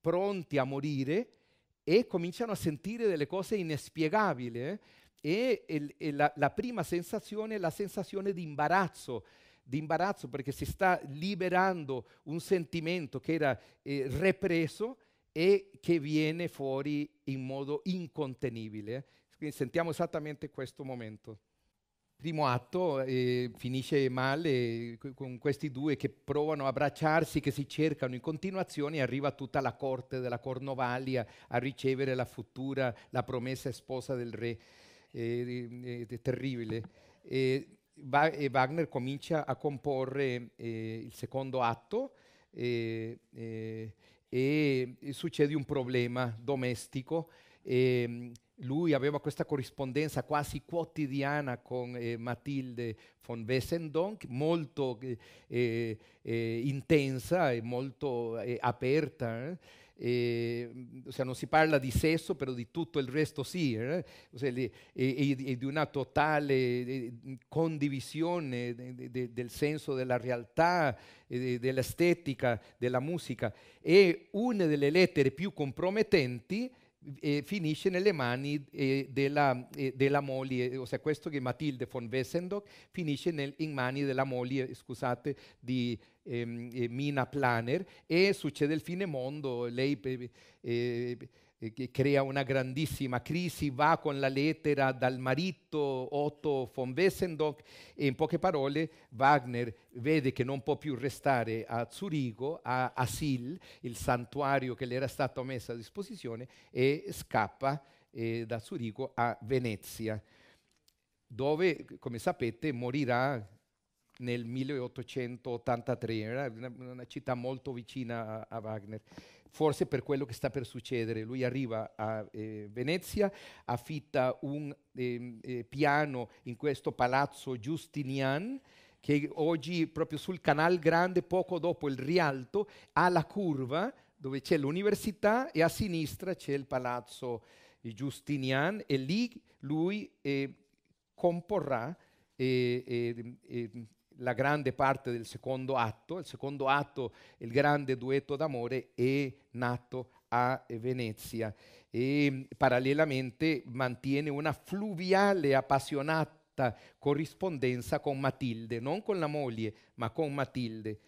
pronti a morire e cominciano a sentire delle cose inspiegabili. Eh? E, e, e la, la prima sensazione è la sensazione di imbarazzo di imbarazzo perché si sta liberando un sentimento che era eh, represso e che viene fuori in modo incontenibile. Quindi sentiamo esattamente questo momento. Primo atto eh, finisce male eh, con questi due che provano a abbracciarsi, che si cercano in continuazione arriva tutta la corte della Cornovalia a ricevere la futura, la promessa sposa del re. Eh, eh terribile. Eh, Wagner comincia a comporre eh, il secondo atto eh, eh, e succede un problema domestico. Ehm, lui aveva questa corrispondenza quasi quotidiana con eh, Matilde von Wessendonck, molto eh, eh, intensa e molto aperta eh, mm, ossia, non si parla di sesso, però di tutto il resto sì, eh? ossia, e, e, e, di una totale condivisione de, de, del senso della realtà, de, dell'estetica, della musica. E una delle lettere più compromettenti eh, finisce nelle mani eh, della, eh, della, moglie, ossia questo che Matilde von Wessendorf finisce nel, in mani della moglie, scusate, di, Ehm, eh, Mina Planner e succede il fine mondo, lei eh, eh crea una grandissima crisi, va con la lettera dal marito Otto von Wessendorf e in poche parole Wagner vede che non può più restare a Zurigo, a Asil, il santuario che le era stato messo a disposizione, e scappa eh, da Zurigo a Venezia dove, come sapete, morirà nel 1883, era una, una città molto vicina a, a, Wagner, forse per quello che sta per succedere. Lui arriva a eh, Venezia, affitta un ehm, eh, piano in questo palazzo Giustinian, che oggi proprio sul Canal Grande, poco dopo il Rialto, ha la curva dove c'è l'università e a sinistra c'è il palazzo Giustinian e lì lui eh, comporrà eh, eh, la grande parte del secondo atto, il secondo atto, il grande duetto d'amore, è nato a Venezia e mm, parallelamente mantiene una fluviale appassionata corrispondenza con Matilde, non con la moglie, ma con Matilde.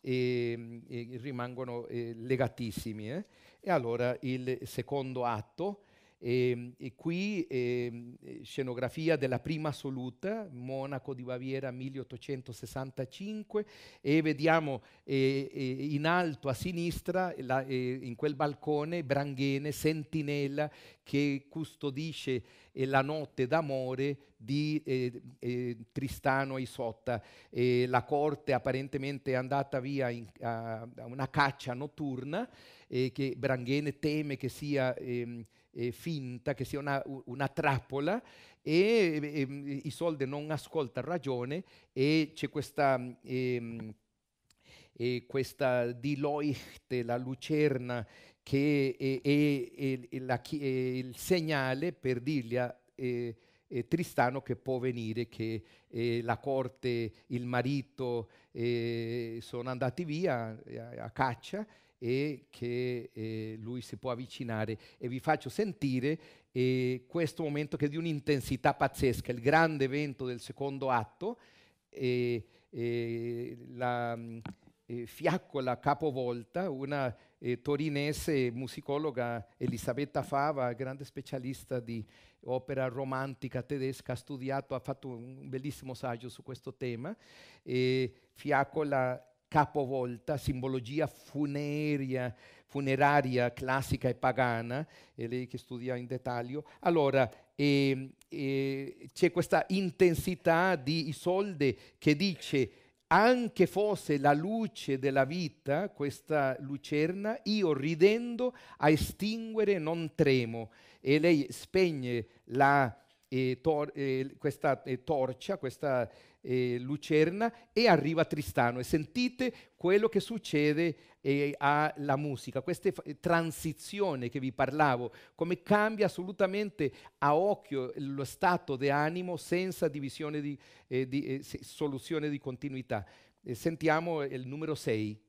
E, mm, e rimangono eh, legatissimi. Eh? E allora il secondo atto e, ehm, e qui ehm, eh, scenografia della prima assoluta, Monaco di Baviera 1865, e vediamo eh, eh, in alto a sinistra, la, eh, in quel balcone, Branghene, sentinella che custodisce eh, la notte d'amore di eh, eh, Tristano Isotta. Eh, la corte apparentemente è andata via in, a, a, una caccia notturna eh, che Branghene teme che sia ehm, eh, finta, che sia una, una trappola e, e, mm, i soldi non ascoltano ragione e c'è questa... Eh, e questa di Leuchte, la lucerna, che è, è, è, la, è, il segnale per dirgli a Tristano che può venire, che la corte, il marito sono andati via a, a caccia e che eh, lui si può avvicinare e vi faccio sentire eh, questo momento che è di un'intensità pazzesca, il grande evento del secondo atto, eh, eh la eh, fiaccola capovolta, una eh, torinese musicologa Elisabetta Fava, grande specialista di opera romantica tedesca, ha studiato, ha fatto un bellissimo saggio su questo tema, fiaccola capovolta, simbologia funeria, funeraria classica e pagana, è lei che studia in dettaglio. Allora, eh, eh, c'è questa intensità di Isolde che dice anche fosse la luce della vita, questa lucerna, io ridendo a estinguere non tremo. E lei spegne la, eh, tor- eh, questa eh, torcia, questa eh, Lucerna e arriva Tristano e sentite quello che succede eh, alla musica, questa transizione che vi parlavo, come cambia assolutamente a occhio lo stato di animo senza divisione di, eh, di eh, soluzione di continuità. Eh, sentiamo eh, il numero 6.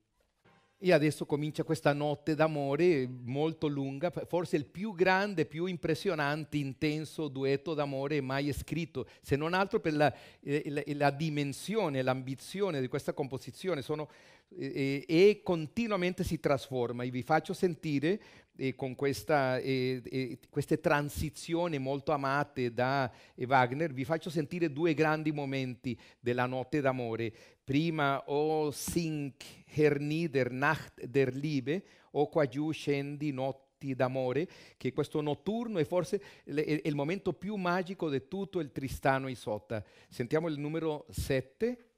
E adesso comincia questa notte d'amore molto lunga, forse il più grande, più impressionante, intenso duetto d'amore mai scritto, se non altro per la, eh, la, la dimensione, l'ambizione di questa composizione. Sono, eh, eh, e continuamente si trasforma. E vi faccio sentire e con questa, e, e queste transizioni molto amate da Wagner, vi faccio sentire due grandi momenti della notte d'amore. Prima O sink hernieder Nacht der Liebe, O qua giù scendi notte d'amore, che questo notturno è forse il momento più magico di tutto il Tristano Isotta. Sentiamo il numero 7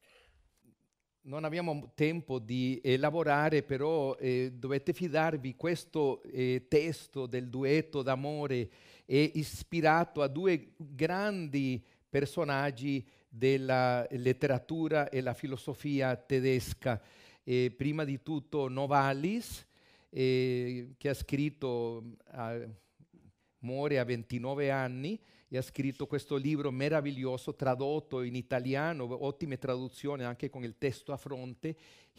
non abbiamo tempo di elaborare, eh, però eh, dovete fidarvi, questo eh, testo del duetto d'amore è ispirato a due grandi personaggi della letteratura e la filosofia tedesca. Eh, prima di tutto Novalis, eh, che ha scritto mm, muore a 29 anni e ha scritto questo libro meraviglioso tradotto in italiano, ottime traduzioni anche con il testo a fronte,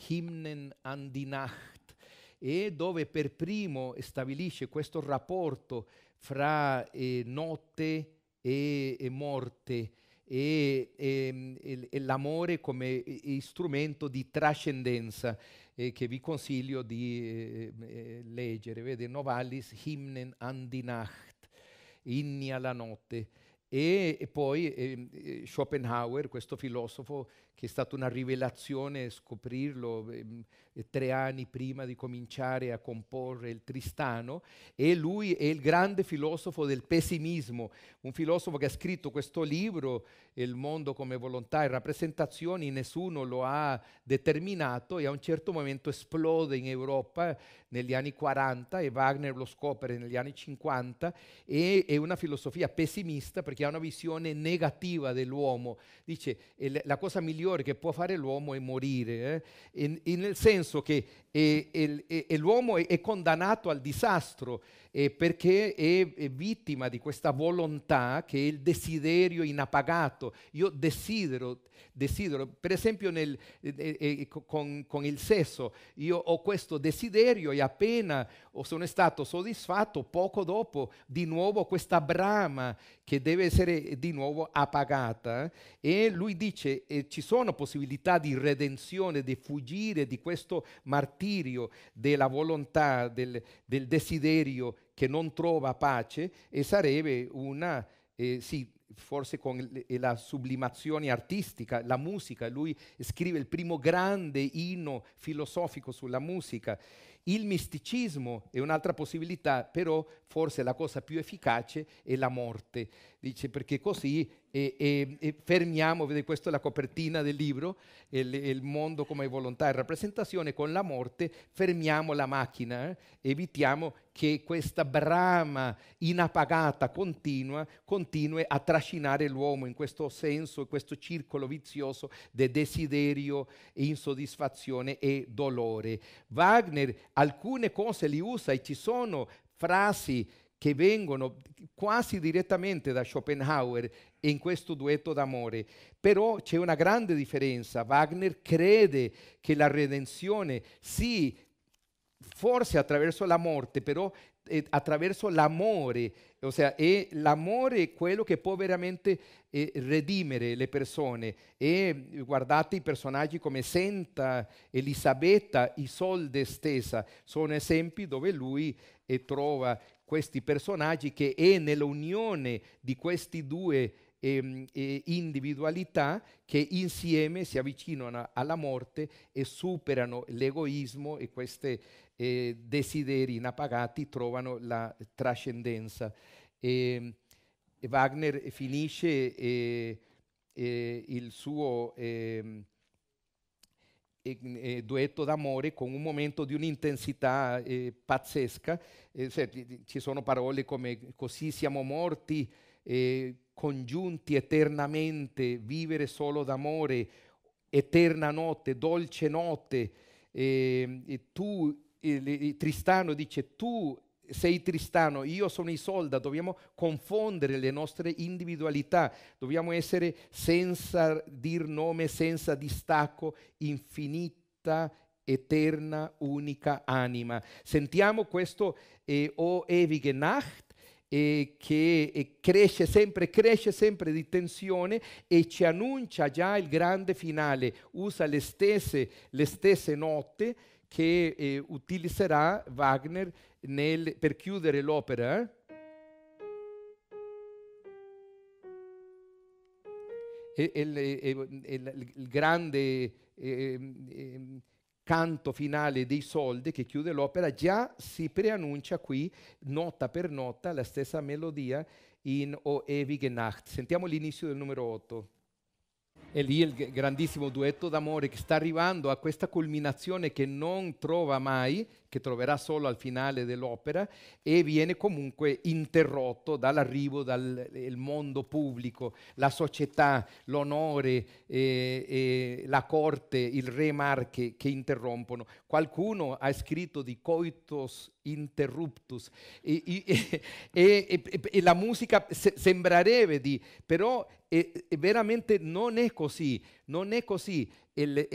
Hymnen an die Nacht, e dove per primo stabilisce questo rapporto fra eh, notte e, e morte e, e, e, l'amore come eh, strumento di trascendenza eh, che vi consiglio di eh, eh leggere. Vede, Novalis Hymnen an die Nacht. Inni alla notte. E, e poi ehm, eh, Schopenhauer, questo filosofo che è stata una rivelazione scoprirlo ehm, tre anni prima di cominciare a comporre il Tristano, e lui è il grande filosofo del pessimismo, un filosofo che ha scritto questo libro, Il mondo come volontà e rappresentazioni, nessuno lo ha determinato e a un certo momento esplode in Europa negli anni 40 e Wagner lo scopre negli anni 50 e è una filosofia pessimista perché ha una visione negativa dell'uomo. Dice, la cosa migliore migliore che può fare l'uomo è morire, eh? in, in, nel senso che e, e, e l'uomo è, è, condannato al disastro eh, perché è, è, vittima di questa volontà che è il desiderio inapagato. Io desidero, desidero per esempio nel, eh, eh, eh con, con, il sesso, io ho questo desiderio e appena sono stato soddisfatto, poco dopo di nuovo questa brama che deve essere di nuovo appagata. Eh, e lui dice, ci sono possibilità di redenzione, di fuggire di questo martirio martirio della volontà, del, del desiderio che non trova pace e sarebbe una, eh, sì, forse con la sublimazione artistica, la musica, lui scrive il primo grande inno filosofico sulla musica il misticismo è un'altra possibilità, però forse la cosa più efficace è la morte. Dice perché così e, e, e fermiamo, vedete questa è la copertina del libro, il, il, mondo come volontà e rappresentazione, con la morte fermiamo la macchina, eh? evitiamo che questa brama inappagata continua continui a trascinare l'uomo in questo senso, in questo circolo vizioso di desiderio, insoddisfazione e dolore. Wagner alcune cose li usa e ci sono frasi che vengono quasi direttamente da Schopenhauer in questo duetto d'amore. Però c'è una grande differenza. Wagner crede che la redenzione, sì, forse attraverso la morte, però eh, attraverso l'amore, o sea, è l'amore è quello che può veramente eh, redimere le persone. E guardate i personaggi come Senta, Elisabetta, Isolde stessa, sono esempi dove lui eh, trova questi personaggi che è nell'unione di questi due eh, eh, individualità che insieme si avvicinano alla morte e superano l'egoismo e questi eh, desideri inapagati trovano la trascendenza. E, ehm, e Wagner finisce eh, eh, il suo ehm, eh, duetto d'amore con un momento di un'intensità eh, pazzesca. Eh, cioè, ci sono parole come così siamo morti, eh, congiunti eternamente, vivere solo d'amore, eterna notte, dolce notte. E, e tu, e, Tristano dice, tu sei Tristano, io sono Isolda, dobbiamo confondere le nostre individualità, dobbiamo essere senza dir nome, senza distacco, infinita, eterna, unica anima. Sentiamo questo, eh, o ewige Nacht, e che cresce sempre, cresce sempre di tensione e ci annuncia già il grande finale, usa le stesse, le stesse note che eh, utilizzerà Wagner nel, per chiudere l'opera. Eh? E, e, e, il grande... Ehm, ehm, canto finale dei soldi che chiude l'opera, già si preannuncia qui, nota per nota, la stessa melodia in O ewige Nacht. Sentiamo l'inizio del numero 8. E lì il grandissimo duetto d'amore che sta arrivando a questa culminazione che non trova mai, che troverà solo al finale dell'opera e viene comunque interrotto dall'arrivo dal mondo pubblico, la società, l'onore, eh, eh, la corte, il re Marche che interrompono. Qualcuno ha scritto di coitus interruptus e, e, e, e la musica se, sembrerebbe di, però veramente non è così, non è così. Il,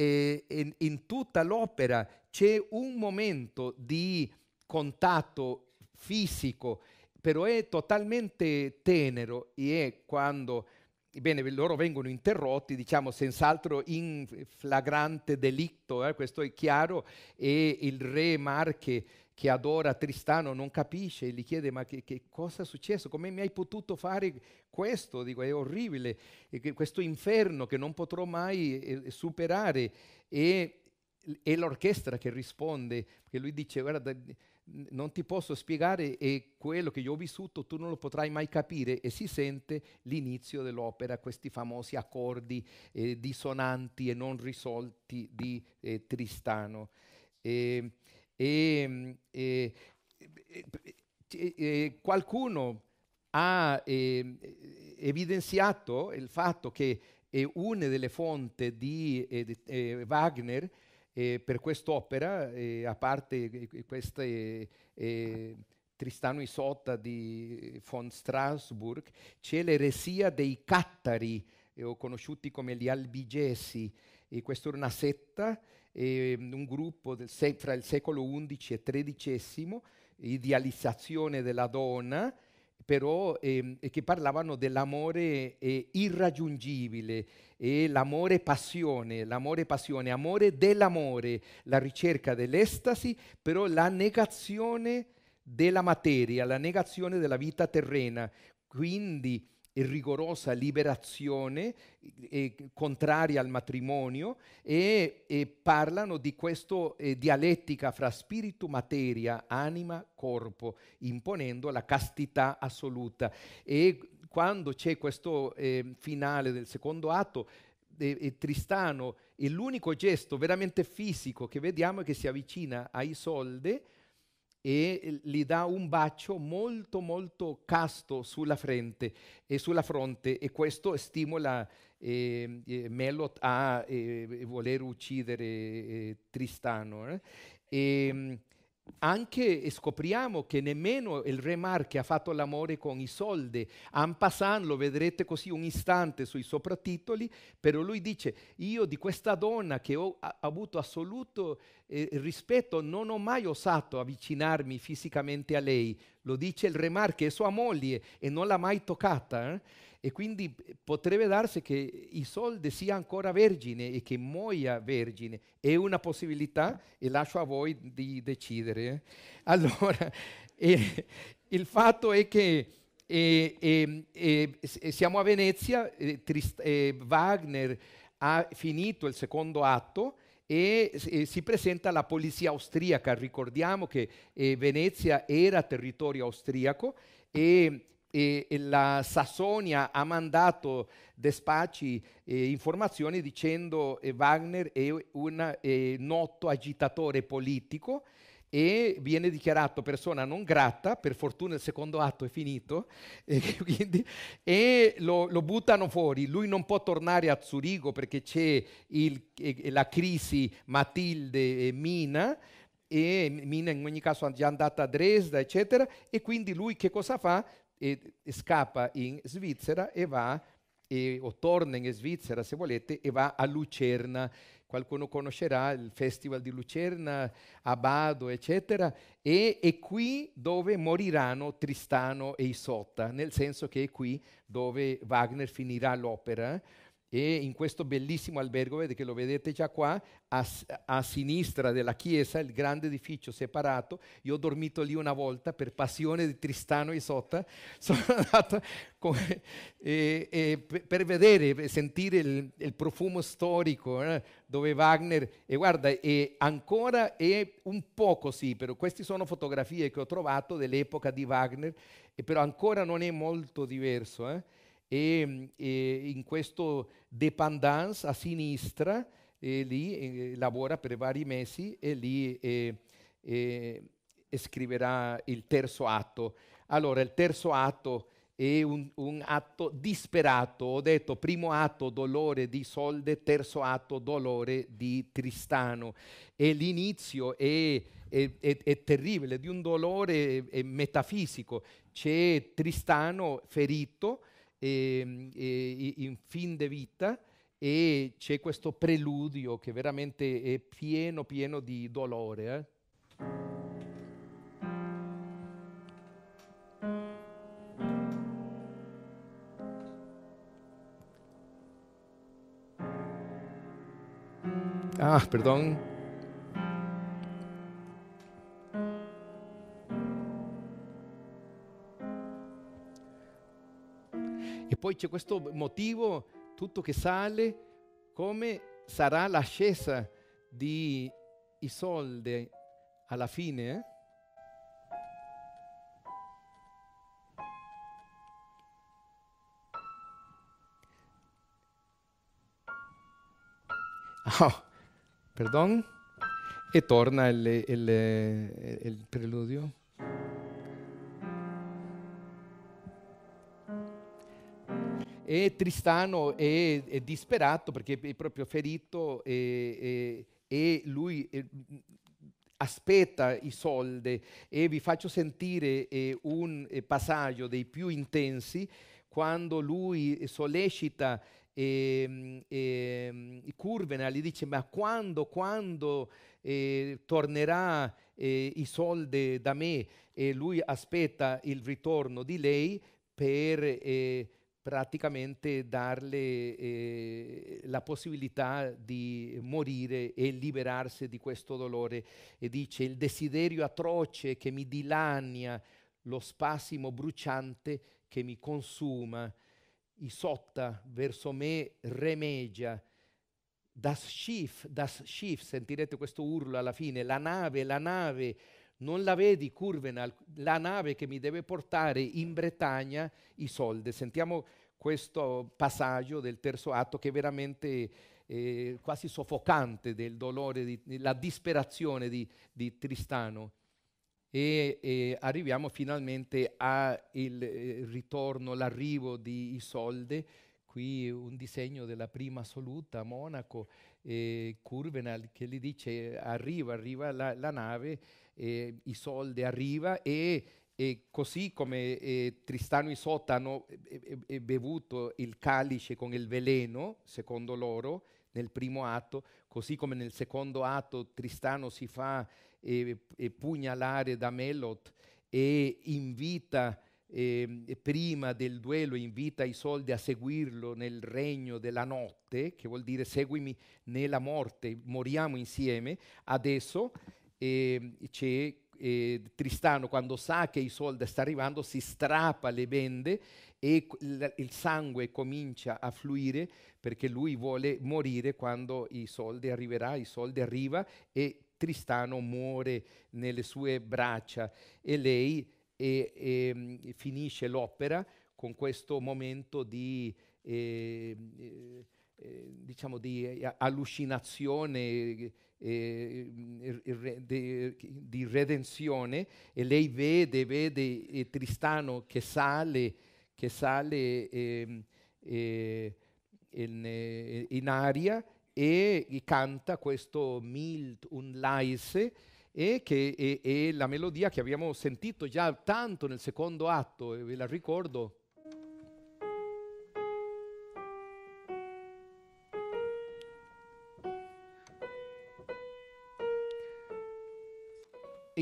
in, in tutta l'opera c'è un momento di contatto fisico, però è totalmente tenero e è quando bene, loro vengono interrotti, diciamo senz'altro in flagrante delitto, eh, questo è chiaro, e il re Marche che adora Tristano non capisce e gli chiede ma che, che, cosa è successo, come mi hai potuto fare questo? Dico è orribile, questo inferno che non potrò mai eh, superare. E è l'orchestra che risponde, che lui dice, guarda, non ti posso spiegare e quello che io ho vissuto tu non lo potrai mai capire e si sente l'inizio dell'opera, questi famosi accordi eh, dissonanti e non risolti di eh, Tristano. E, e, e, qualcuno ha eh, evidenziato il fatto che eh, una delle fonti di eh, Wagner eh, per quest'opera, eh, a parte queste Tristano Isotta di von Strasbourg, c'è l'eresia dei cattari, o conosciuti come gli albigesi, e questa era una setta, mm, un gruppo se- fra il secolo XI e XIII, idealizzazione della donna, però eh, che parlavano dell'amore eh, irraggiungibile, eh, l'amore passione, l'amore passione, amore dell'amore, la ricerca dell'estasi, però la negazione della materia, la negazione della vita terrena. Quindi e rigorosa liberazione eh, contraria al matrimonio e, e parlano di questa eh, dialettica fra spirito, materia, anima, corpo, imponendo la castità assoluta. E quando c'è questo eh, finale del secondo atto, Tristano è l'unico gesto veramente fisico che vediamo è che si avvicina ai soldi e eh, gli dà un bacio molto molto casto sulla frente e sulla fronte e questo stimola eh, eh, Melot a eh, voler uccidere eh, Tristano. E, eh. ehm, anche e scopriamo che nemmeno il re Marche ha fatto l'amore con i soldi. En passant, lo vedrete così un istante sui sopratitoli, però lui dice, io di questa donna che ho avuto assoluto eh, rispetto non ho mai osato avvicinarmi fisicamente a lei. Lo dice il re Marche, è sua moglie e non l'ha mai toccata. Eh? E quindi potrebbe darsi che soldi sia ancora vergine e che muoia vergine. È una possibilità e lascio a voi di decidere. [LAUGHS] Allora, [LAUGHS] eh, il fatto è che eh, eh, siamo a Venezia, Trist- Wagner ha finito il secondo atto e si presenta la polizia austriaca. Ricordiamo che Venezia era territorio austriaco e e, la Sassonia ha mandato Despaci e eh, informazioni dicendo che eh, Wagner è un eh, noto agitatore politico e viene dichiarato persona non grata, per fortuna il secondo atto è finito, [LAUGHS] e, quindi, e lo, lo, buttano fuori, lui non può tornare a Zurigo perché c'è il, la crisi Matilde e Mina, e Mina in ogni caso è già andata a Dresda, eccetera, e quindi lui che cosa fa? e, scappa in Svizzera e va, e, o torna in Svizzera se volete, e va a Lucerna. Qualcuno conoscerà il festival di Lucerna, Abado, eccetera, e è qui dove moriranno Tristano e Isotta, nel senso che è qui dove Wagner finirà l'opera e in questo bellissimo albergo, vedete che lo vedete già qua, a, a, sinistra della chiesa, il grande edificio separato, io ho dormito lì una volta per passione di Tristano e Sotta, [LAUGHS] sono andato con, eh, eh, per vedere, per sentire il, il, profumo storico eh, dove Wagner, e guarda, è ancora è un po' così, però queste sono fotografie che ho trovato dell'epoca di Wagner, però ancora non è molto diverso. Eh e, mm, e in questo dependance a sinistra e lì eh, lavora per vari mesi e lì eh, scriverà il terzo atto. Allora, il terzo atto è un, un, atto disperato. Ho detto primo atto dolore di Solde, terzo atto dolore di Tristano. E l'inizio è, è, è, è terribile, di un dolore metafisico. C'è Tristano ferito Ehm, e, eh, in fin de vita e c'è questo preludio che veramente è pieno pieno di dolore. Eh. Ah, perdón. poi c'è questo motivo, tutto che sale, come sarà l'ascesa di i soldi alla fine? Eh? Ah, oh, perdón. E torna il, il, il, il preludio. E Tristano è, è disperato perché è proprio ferito e, e, e lui è, mm, aspetta i soldi e vi faccio sentire eh, un eh, passaggio dei più intensi quando lui sollecita eh, eh, Curvenal gli dice ma quando, quando eh, tornerà eh, i soldi da me e lui aspetta il ritorno di lei per eh, praticamente darle eh, la possibilità di morire e liberarsi di questo dolore. E dice, il desiderio atroce che mi dilania, lo spasimo bruciante che mi consuma, isotta verso me remegia, das Schiff, das Schiff, sentirete questo urlo alla fine, la nave, la nave, non la vedi Curvenal, la nave che mi deve portare in Bretagna i soldi. Sentiamo questo passaggio del terzo atto che è veramente eh, quasi soffocante del dolore, di, della disperazione di, di Tristano. E, e, arriviamo finalmente al eh, ritorno, l'arrivo di Isolde, qui un disegno della prima assoluta a Monaco, eh, Curvenal che gli dice arriva, arriva la, la nave, eh, Isolde arriva e e così come eh, Tristano e Isotta hanno eh, eh, eh, bevuto il calice con il veleno, secondo loro, nel primo atto, così come nel secondo atto Tristano si fa eh, pugnalare da Melot e invita eh, prima del duello invita i soldi a seguirlo nel regno della notte, che vuol dire seguimi nella morte, moriamo insieme, adesso eh, c'è eh, Tristano quando sa che i soldi stanno arrivando si strappa le bende e il sangue comincia a fluire perché lui vuole morire quando Isolde arriverà, Isolde arriva e Tristano muore nelle sue braccia e lei e, e, ehm, finisce l'opera con questo momento di... Ehm, eh, eh, diciamo di eh, allucinazione eh, di, redenzione e lei vede, vede Tristano che sale, che sale eh, eh, in, in, aria e canta questo Mild un leise e che è, è la melodia che abbiamo sentito già tanto nel secondo atto, ve la ricordo,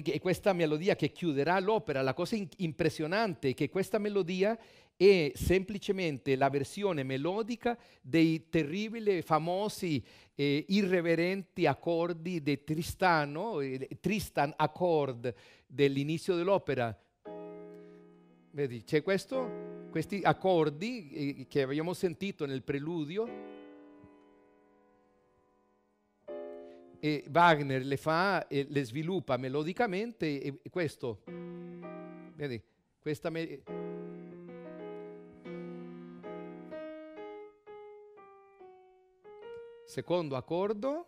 e questa melodia che chiuderà l'opera, la cosa impressionante è che questa melodia è semplicemente la versione melodica dei terribili, famosi, eh, irreverenti accordi di Tristano, eh, Tristan Accord dell'inizio dell'opera. Vedi, c'è questo, questi accordi eh, che abbiamo sentito nel preludio e Wagner le fa e le sviluppa melodicamente e, e questo, vedi, questa... Me- secondo accordo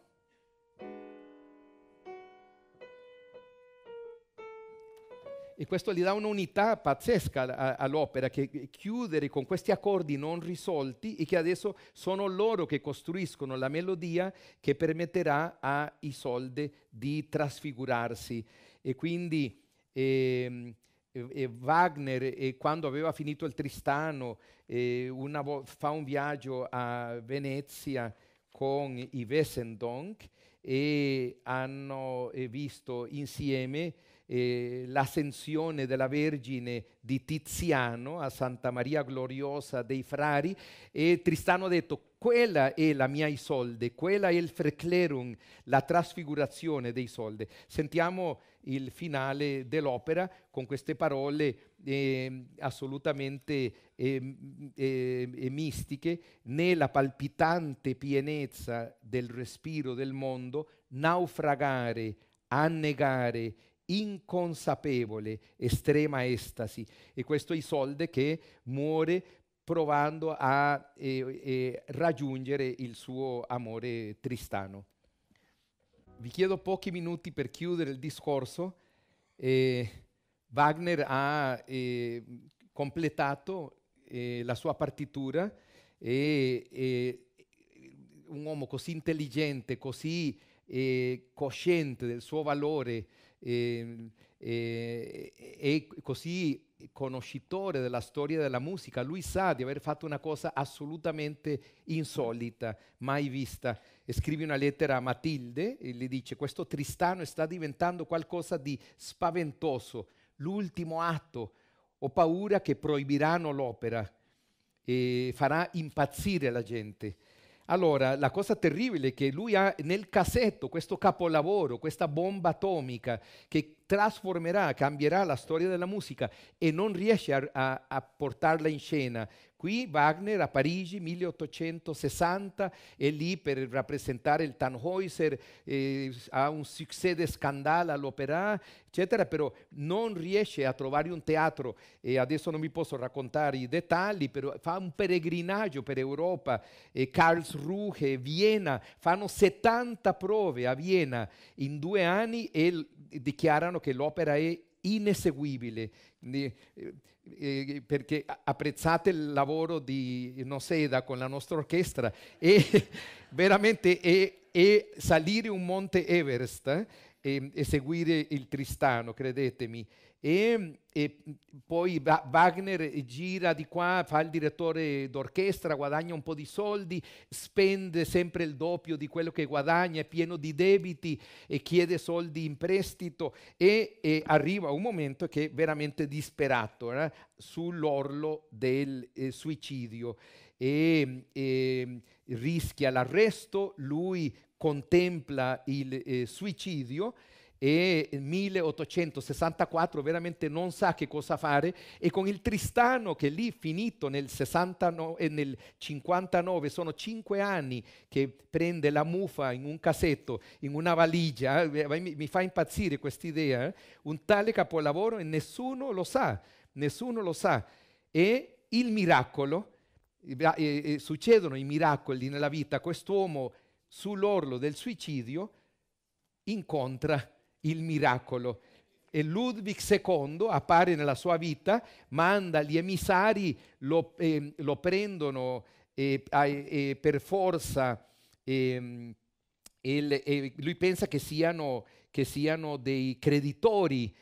e questo gli dà un'unità pazzesca all'opera che chiudere con questi accordi non risolti e che adesso sono loro che costruiscono la melodia che permetterà ai soldi di trasfigurarsi e quindi eh, e Wagner e quando aveva finito il Tristano eh, vo- fa un viaggio a Venezia con i Wessendonck e hanno visto insieme eh, l'ascensione della Vergine di Tiziano a Santa Maria Gloriosa dei Frari e Tristano ha detto quella è la mia Isolde, quella è il Freclerum, la trasfigurazione dei soldi. Sentiamo il finale dell'opera con queste parole eh, assolutamente eh, eh, mistiche, nella palpitante pienezza del respiro del mondo, naufragare, annegare, inconsapevole, estrema estasi. E questo è Isolde che muore provando a eh, eh, raggiungere il suo amore tristano. Vi chiedo pochi minuti per chiudere il discorso. Eh, Wagner ha completato la sua partitura e un uomo così intelligente, così cosciente del suo valore, Ehm, eh, e, e, e così conoscitore della storia della musica, lui sa di aver fatto una cosa assolutamente insolita, mai vista. E scrive una lettera a Matilde e le dice questo Tristano sta diventando qualcosa di spaventoso, l'ultimo atto, ho paura che proibiranno l'opera e farà impazzire la gente. Allora, la cosa terribile è che lui ha nel cassetto questo capolavoro, questa bomba atomica che trasformerà, cambierà la storia della musica e non riesce a, a, a portarla in scena qui Wagner a Parigi 1860 è lì per rappresentare il Tannhäuser, eh, ha un succede de scandalo all'opera, eccetera, però non riesce a trovare un teatro e adesso non vi posso raccontare i dettagli, però fa un peregrinaggio per Europa, eh, Karlsruhe, Vienna, fanno 70 prove a Vienna in due anni e dichiarano che l'opera è ineseguibile, eh, eh, eh, perché apprezzate il lavoro di Noseda con la nostra orchestra e [LAUGHS] veramente e, e salire un monte Everest eh, e, e seguire il Tristano, credetemi, e, mm, e, mm, poi Wagner gira di qua, fa il direttore d'orchestra, guadagna un po' di soldi, spende sempre il doppio di quello che guadagna, è pieno di debiti e chiede soldi in prestito e, e arriva un momento che è veramente disperato, eh, sull'orlo del eh, suicidio e, mm, e rischia l'arresto, lui contempla il eh, suicidio e 1864 veramente non sa che cosa fare e con il Tristano che lì finito nel, 69, eh, nel 59 sono cinque anni che prende la muffa in un cassetto, in una valigia, eh, eh, mi, mi fa impazzire questa idea, eh? un tale capolavoro e nessuno lo sa, nessuno lo sa. E il miracolo, e, e, succedono i miracoli nella vita, quest'uomo sull'orlo del suicidio incontra il miracolo. E Ludwig II appare nella sua vita, manda gli emissari, lo, eh, lo prendono eh, eh, per forza, ehm, lui pensa che siano, che siano dei creditori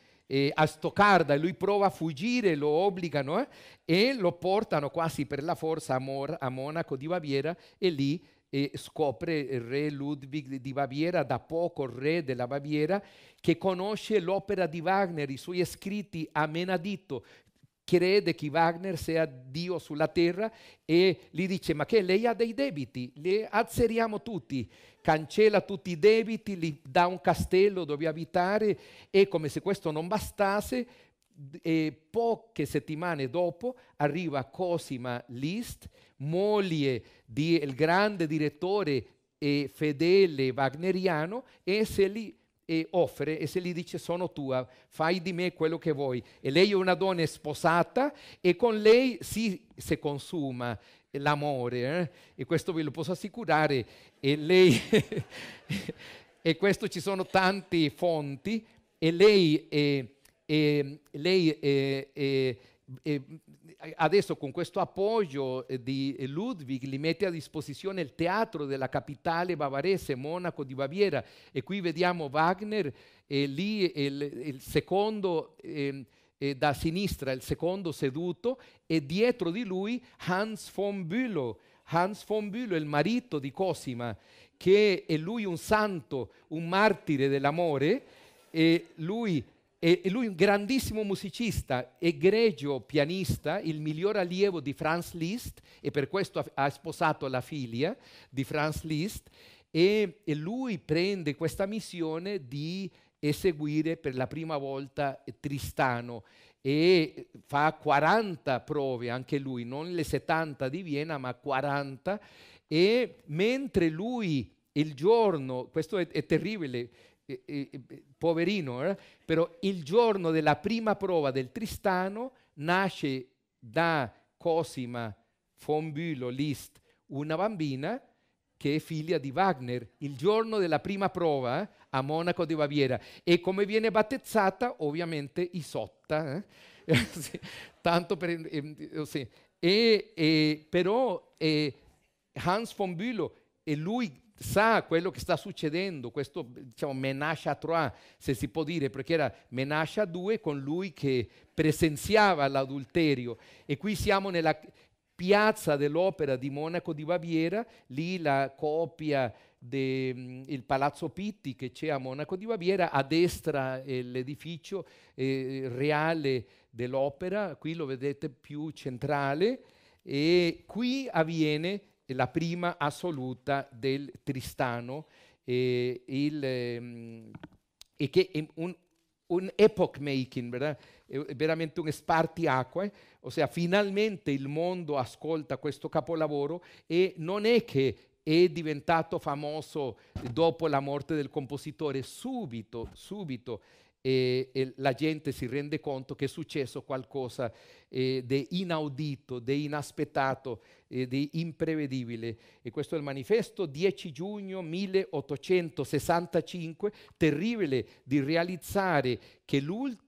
a Stoccarda e lui prova a fuggire, lo obbligano eh, e lo portano quasi per la forza a, Mor, a Monaco di Baviera e lì e scopre il re Ludwig di Baviera, da poco re della Baviera, che conosce l'opera di Wagner, i suoi scritti a menadito, crede che Wagner sia Dio sulla terra e gli dice ma che lei ha dei debiti, le azzeriamo tutti, cancella tutti i debiti, gli dà un castello dove abitare e come se questo non bastasse, poche settimane dopo arriva Cosima Liszt moglie del grande direttore e fedele wagneriano e se li e offre e se gli dice sono tua, fai di me quello che vuoi. E lei è una donna sposata e con lei si, si consuma l'amore, eh? e questo ve lo posso assicurare, e lei, [LAUGHS] e questo ci sono tante fonti, e lei, eh, eh, lei eh, adesso con questo appoggio eh, di Ludwig li mette a disposizione il teatro della capitale bavarese, Monaco di Baviera, e qui vediamo Wagner, eh, lì il, il secondo... Eh, da sinistra il secondo seduto e dietro di lui Hans von Bülow. Hans von Bülow, il marito di Cosima, che è lui un santo, un martire dell'amore, e lui e, lui un grandissimo musicista, egregio pianista, il miglior allievo di Franz Liszt e per questo ha, ha sposato la figlia di Franz Liszt e, e lui prende questa missione di eseguire per la prima volta Tristano e fa 40 prove anche lui, non le 70 di Vienna, ma 40 e mentre lui il giorno, questo è, è terribile, eh, eh, poverino, eh? però il giorno della prima prova del Tristano nasce da Cosima von Bülow List una bambina che è figlia di Wagner, il giorno della prima prova eh, a Monaco di Baviera. E come viene battezzata? Ovviamente Isotta. Eh. [LAUGHS] sì, tanto per... Ehm, eh, sì. E, però Hans von Bülow è lui sa quello che sta succedendo, questo diciamo, menascia a trois, se si può dire, perché era menascia a due con lui che presenziava l'adulterio. E qui siamo nella piazza dell'opera di Monaco di Baviera, lì la copia del mm, Palazzo Pitti che c'è a Monaco di Baviera, a destra è eh, l'edificio eh, reale dell'opera, qui lo vedete più centrale, e qui avviene la prima assoluta del Tristano eh, il, ehm, e che è un, un epoch making, verdad? è veramente un spartiacque, ossia finalmente il mondo ascolta questo capolavoro e non è che è diventato famoso dopo la morte del compositore, subito, subito e, e, la gente si rende conto che è successo qualcosa eh, di inaudito, di inaspettato, eh, di imprevedibile. E questo è il manifesto 10 giugno 1865, terribile di realizzare che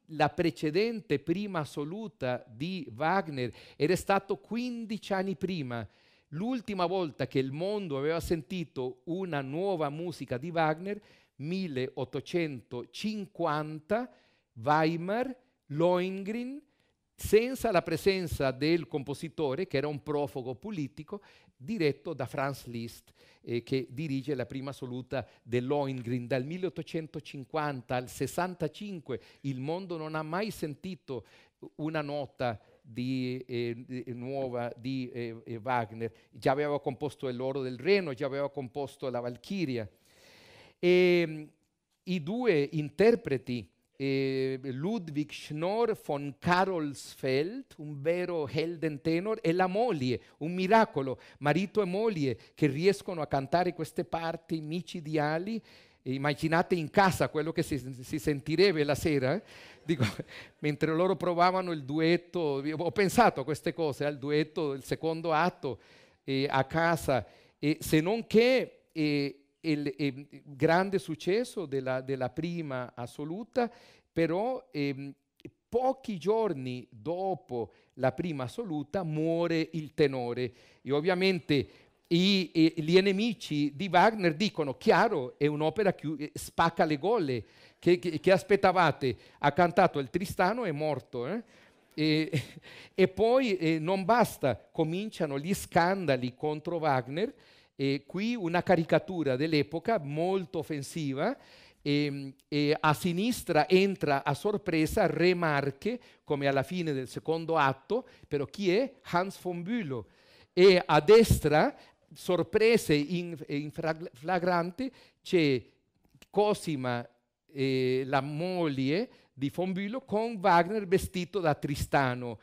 la precedente prima assoluta di Wagner era stato 15 anni prima. L'ultima volta che il mondo aveva sentito una nuova musica di Wagner 1850 Weimar, Lohengrin, senza la presenza del compositore, che era un profugo politico, diretto da Franz Liszt, eh, che dirige la prima assoluta dell'Oingrin. Dal 1850 al 65 il mondo non ha mai sentito una nota di, eh, di, eh, nuova di eh, eh, Wagner. Già aveva composto loro del Reno, già aveva composto La Valchiria. E mm, i due interpreti, eh, Ludwig Schnorr von Karolsfeld, un vero Helden tenor, e la moglie, un miracolo, marito e moglie che riescono a cantare queste parti micidiali. Immaginate in casa quello che si, si sentirebbe la sera, eh? Dico, [LAUGHS] mentre loro provavano il duetto, ho pensato a queste cose, al duetto, il secondo atto eh, a casa, se non che il, il grande successo della, della, prima assoluta, però ehm, pochi giorni dopo la prima assoluta muore il tenore e ovviamente i, e, gli nemici di Wagner dicono chiaro è un'opera che eh, spacca le gole, che, che, che, aspettavate ha cantato il Tristano è morto eh? e, [LAUGHS] e, poi eh, non basta cominciano gli scandali contro Wagner e qui una caricatura dell'epoca molto offensiva. E, ehm, e a sinistra entra a sorpresa Re Marche, come alla fine del secondo atto, però chi è? Hans von Bülow. E a destra, sorprese in, in flagrante, c'è Cosima, eh, la moglie di von Bülow, con Wagner vestito da Tristano.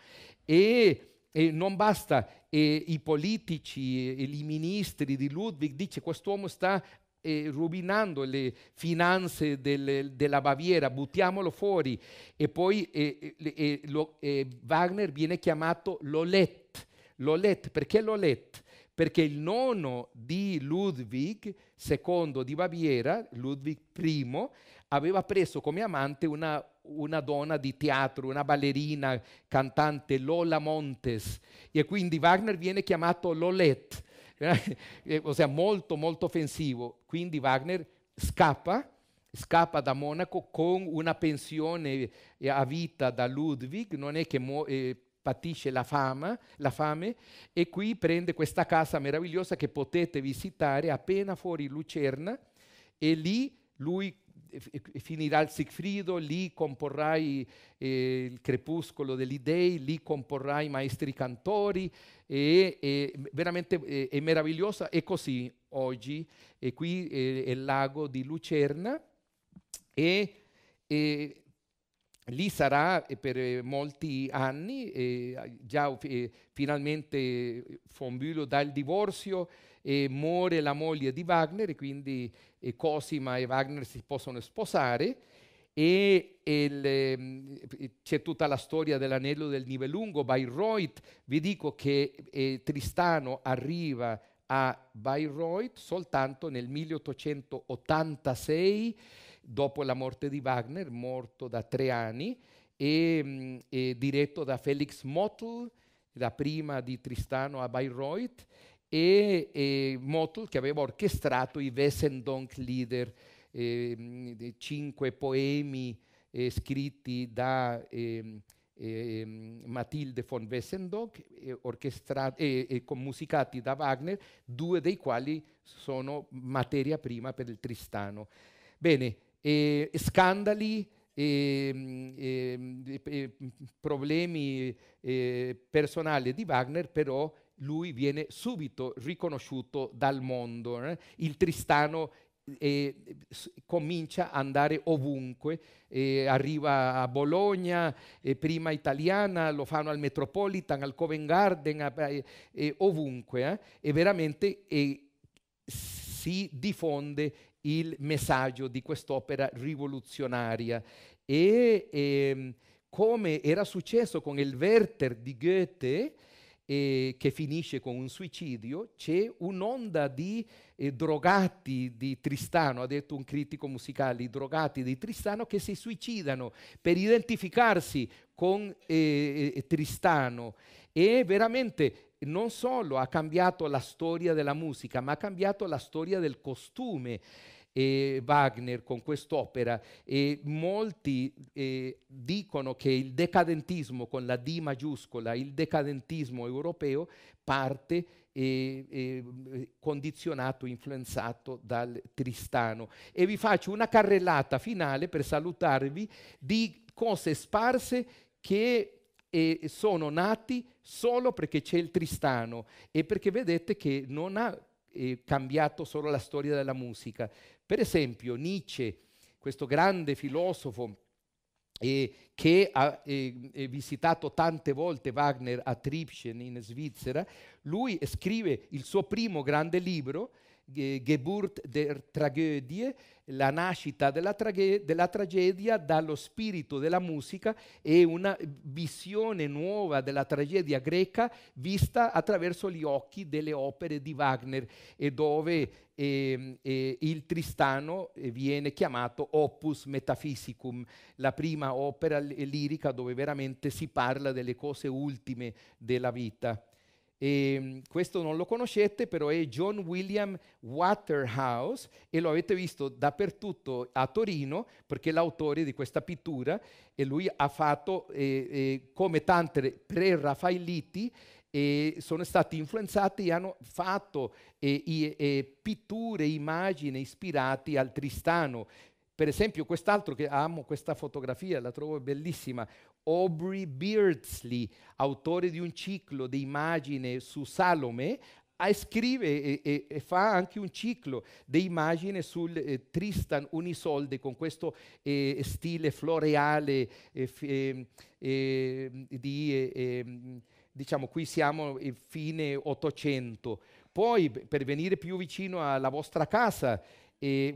E, e non basta, e i politici e i ministri di Ludwig, dice quest'uomo sta eh, rovinando le finanze del, della Baviera, buttiamolo fuori. E poi eh, eh, lo, Wagner viene chiamato Lolet, Lolet, perché Lolet? Perché il nonno di Ludwig II di Baviera, Ludwig I, aveva preso come amante una, una donna di teatro, una ballerina, cantante, Lola Montes, e quindi Wagner viene chiamato Lolette, eh, eh, o molto, molto offensivo. Quindi Wagner scappa, scappa da Monaco con una pensione eh, a vita da Ludwig, non è che eh, patisce la, fama, la fame, e qui prende questa casa meravigliosa che potete visitare appena fuori Lucerna, e lì lui finirà il Siegfriedo, lì comporrai eh, il crepuscolo degli dei, lì comporrai maestri cantori, e, e veramente è, eh, è meravigliosa. E così oggi, e qui è, eh, è il lago di Lucerna, e, e lì sarà eh, per molti anni, già finalmente Fonbullo dà il divorzio, e muore la moglie di Wagner e quindi e Cosima e Wagner si possono sposare e, e le, c'è tutta la storia dell'anello del Nibelungo, Bayreuth, vi dico che eh, Tristano arriva a Bayreuth soltanto nel 1886 dopo la morte di Wagner, morto da tre anni, e, e diretto da Felix Mottl, la prima di Tristano a Bayreuth, e, e Motul che aveva orchestrato i Wessendonk Lieder, eh, cinque poemi eh, scritti da eh, ehm, Matilde von Wesendonck e musicati da Wagner, due dei quali sono materia prima per il Tristano. Bene, scandali, ehm, ehm, problemi eh, personali di Wagner però lui viene subito riconosciuto dal mondo. Eh? Il Tristano eh, comincia ad andare ovunque, eh, arriva a Bologna, eh, prima italiana, lo fanno al Metropolitan, al Covent Garden, a, eh, ovunque, eh. e veramente si diffonde il messaggio di quest'opera rivoluzionaria. E ehm, come era successo con il Werther di Goethe, eh, che finisce con un suicidio, c'è un'onda di eh, drogati di Tristano, ha detto un critico musicale, i drogati di Tristano che si suicidano per identificarsi con eh, eh Tristano. E veramente non solo ha cambiato la storia della musica, ma ha cambiato la storia del costume eh, Wagner con quest'opera e molti eh, dicono che il decadentismo con la D maiuscola, il decadentismo europeo parte eh, condizionato, influenzato dal Tristano. E vi faccio una carrellata finale per salutarvi di cose sparse che sono nati solo perché c'è il Tristano e perché vedete che non ha eh, cambiato solo la storia della musica, per esempio Nietzsche, questo grande filosofo eh, che ha eh, eh visitato tante volte Wagner a Tripschen in Svizzera, lui scrive il suo primo grande libro Geburt der Tragödie, la nascita della, trage- della, tragedia dallo spirito della musica e una visione nuova della tragedia greca vista attraverso gli occhi delle opere di Wagner e dove eh, eh, il Tristano eh, viene chiamato opus metafisicum, la prima opera l- lirica dove veramente si parla delle cose ultime della vita. E ehm, questo non lo conoscete, però è John William Waterhouse e lo avete visto dappertutto a Torino perché è l'autore di questa pittura e lui ha fatto, eh, eh, come tante pre-Raffaelliti, eh, sono stati influenzati e hanno fatto eh, eh, pitture, immagini ispirate al Tristano. Per esempio quest'altro che amo, questa fotografia, la trovo bellissima, Aubrey Beardsley, autore di un ciclo di immagini su Salome, scrive e, e, e, fa anche un ciclo di immagini sul eh, Tristan Unisolde con questo eh, stile floreale eh, ehm, ehm, di, eh, ehm, diciamo, qui siamo eh, fine 800. Poi, per venire più vicino alla vostra casa, eh,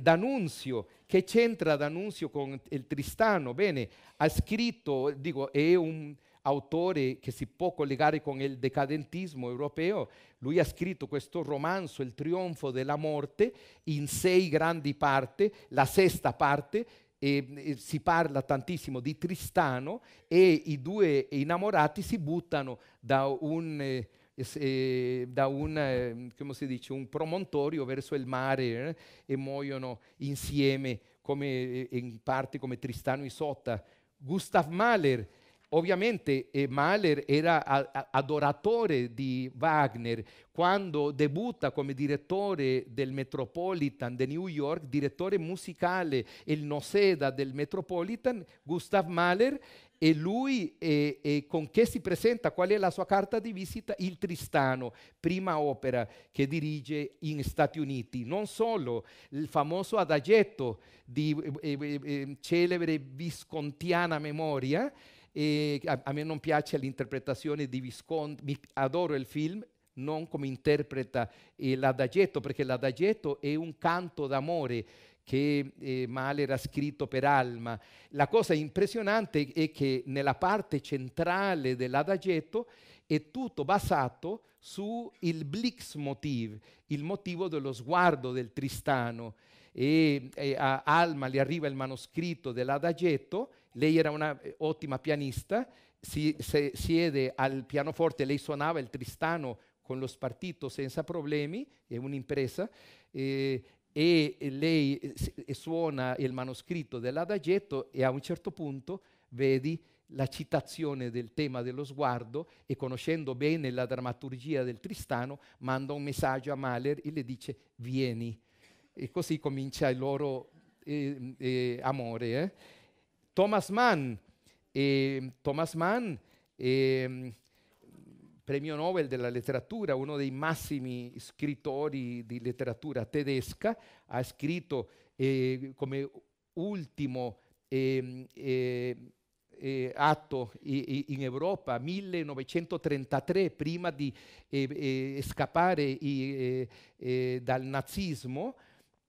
D'Annunzio che c'entra D'Annunzio con il Tristano? Bene, ha scritto, dico, è un autore che si può collegare con il decadentismo europeo, lui ha scritto questo romanzo, Il trionfo della morte, in sei grandi parti, la sesta parte, e, e si parla tantissimo di Tristano e i due innamorati si buttano da un... Eh, da un, eh, dice, un, promontorio verso il mare eh, e muoiono insieme come, in parte come Tristano e Isotta. Gustav Mahler, ovviamente Mahler era adoratore di Wagner quando debutta come direttore del Metropolitan di New York, direttore musicale il Noseda del Metropolitan, Gustav Mahler e lui e, e con che si presenta, qual è la sua carta di visita? Il Tristano, prima opera che dirige in Stati Uniti. Non solo, il famoso adagetto di eh eh, eh, eh, celebre viscontiana memoria, eh, a, a, me non piace l'interpretazione di Visconti, adoro il film, non come interpreta eh, l'adagetto, perché l'adagetto è un canto d'amore che eh, Male era scritto per Alma. La cosa impressionante è che nella parte centrale dell'adagetto è tutto basato sul Blixmotiv, il motivo dello sguardo del Tristano. E, e eh, a Alma le arriva il manoscritto dell'adagetto, lei era un'ottima eh, pianista, si se, siede al pianoforte, lei suonava il Tristano con lo spartito senza problemi, è un'impresa, eh, e lei suona il manoscritto dell'adagetto e a un certo punto vedi la citazione del tema dello sguardo e conoscendo bene la drammaturgia del Tristano manda un messaggio a Mahler e le dice vieni e così comincia il loro eh, eh, amore. Eh. Thomas Mann, Thomas Mann ehm, premio Nobel della letteratura, uno dei massimi scrittori di letteratura tedesca, ha scritto eh, come ultimo ehm, eh, eh, atto in Europa 1933, prima di eh, eh, scappare eh, dal nazismo,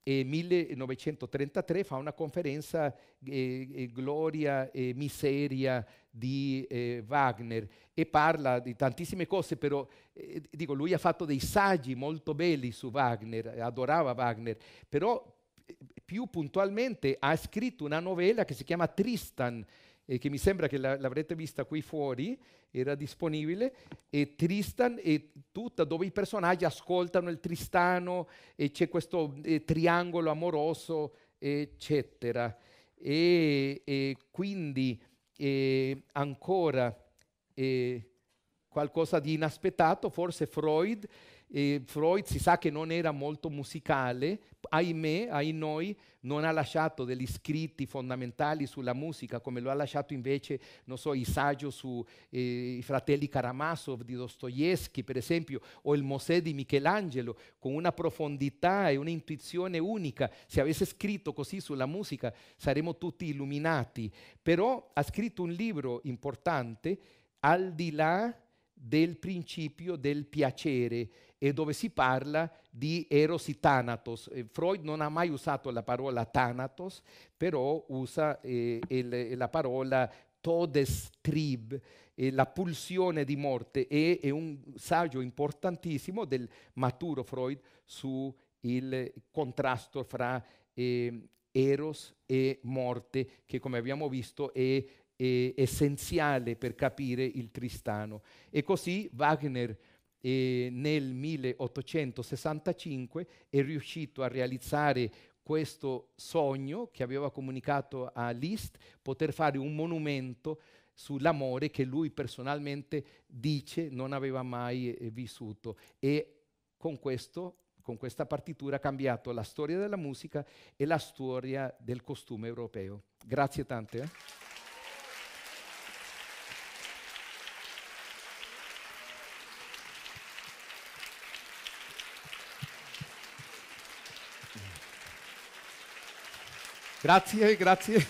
e 1933 fa una conferenza eh, eh, Gloria e Miseria di eh, Wagner e parla di tantissime cose, però eh, dico, lui ha fatto dei saggi molto belli su Wagner, adorava Wagner, però eh, più puntualmente ha scritto una novella che si chiama Tristan, eh, che mi sembra che la, l'avrete vista qui fuori, era disponibile, e Tristan e tutta dove i personaggi ascoltano il Tristano e c'è questo eh, triangolo amoroso, eccetera. E, e quindi eh, ancora qualcosa di inaspettato, forse Freud e Freud si sa che non era molto musicale, ahimè, ahinoi, non ha lasciato degli scritti fondamentali sulla musica come lo ha lasciato invece, non so, i saggio sui eh, fratelli Karamazov di Dostoevsky, per esempio, o il Mosè di Michelangelo, con una profondità e un'intuizione unica. Se avesse scritto così sulla musica saremmo tutti illuminati, però ha scritto un libro importante al di là del principio del piacere eh, dove si parla di Eros e Thanatos. Eh, Freud non ha mai usato la parola Thanatos, però usa il, eh, la parola Todestrib, eh, la pulsione di morte, e è un saggio importantissimo del maturo Freud sul contrasto fra eh, eros e morte, che come abbiamo visto è, è essenziale per capire il Tristano. E così Wagner e nel 1865 è riuscito a realizzare questo sogno che aveva comunicato a Liszt, poter fare un monumento sull'amore che lui personalmente dice non aveva mai eh, vissuto e con, questo, con questa partitura ha cambiato la storia della musica e la storia del costume europeo. Grazie tante. Eh? Grazie, grazie.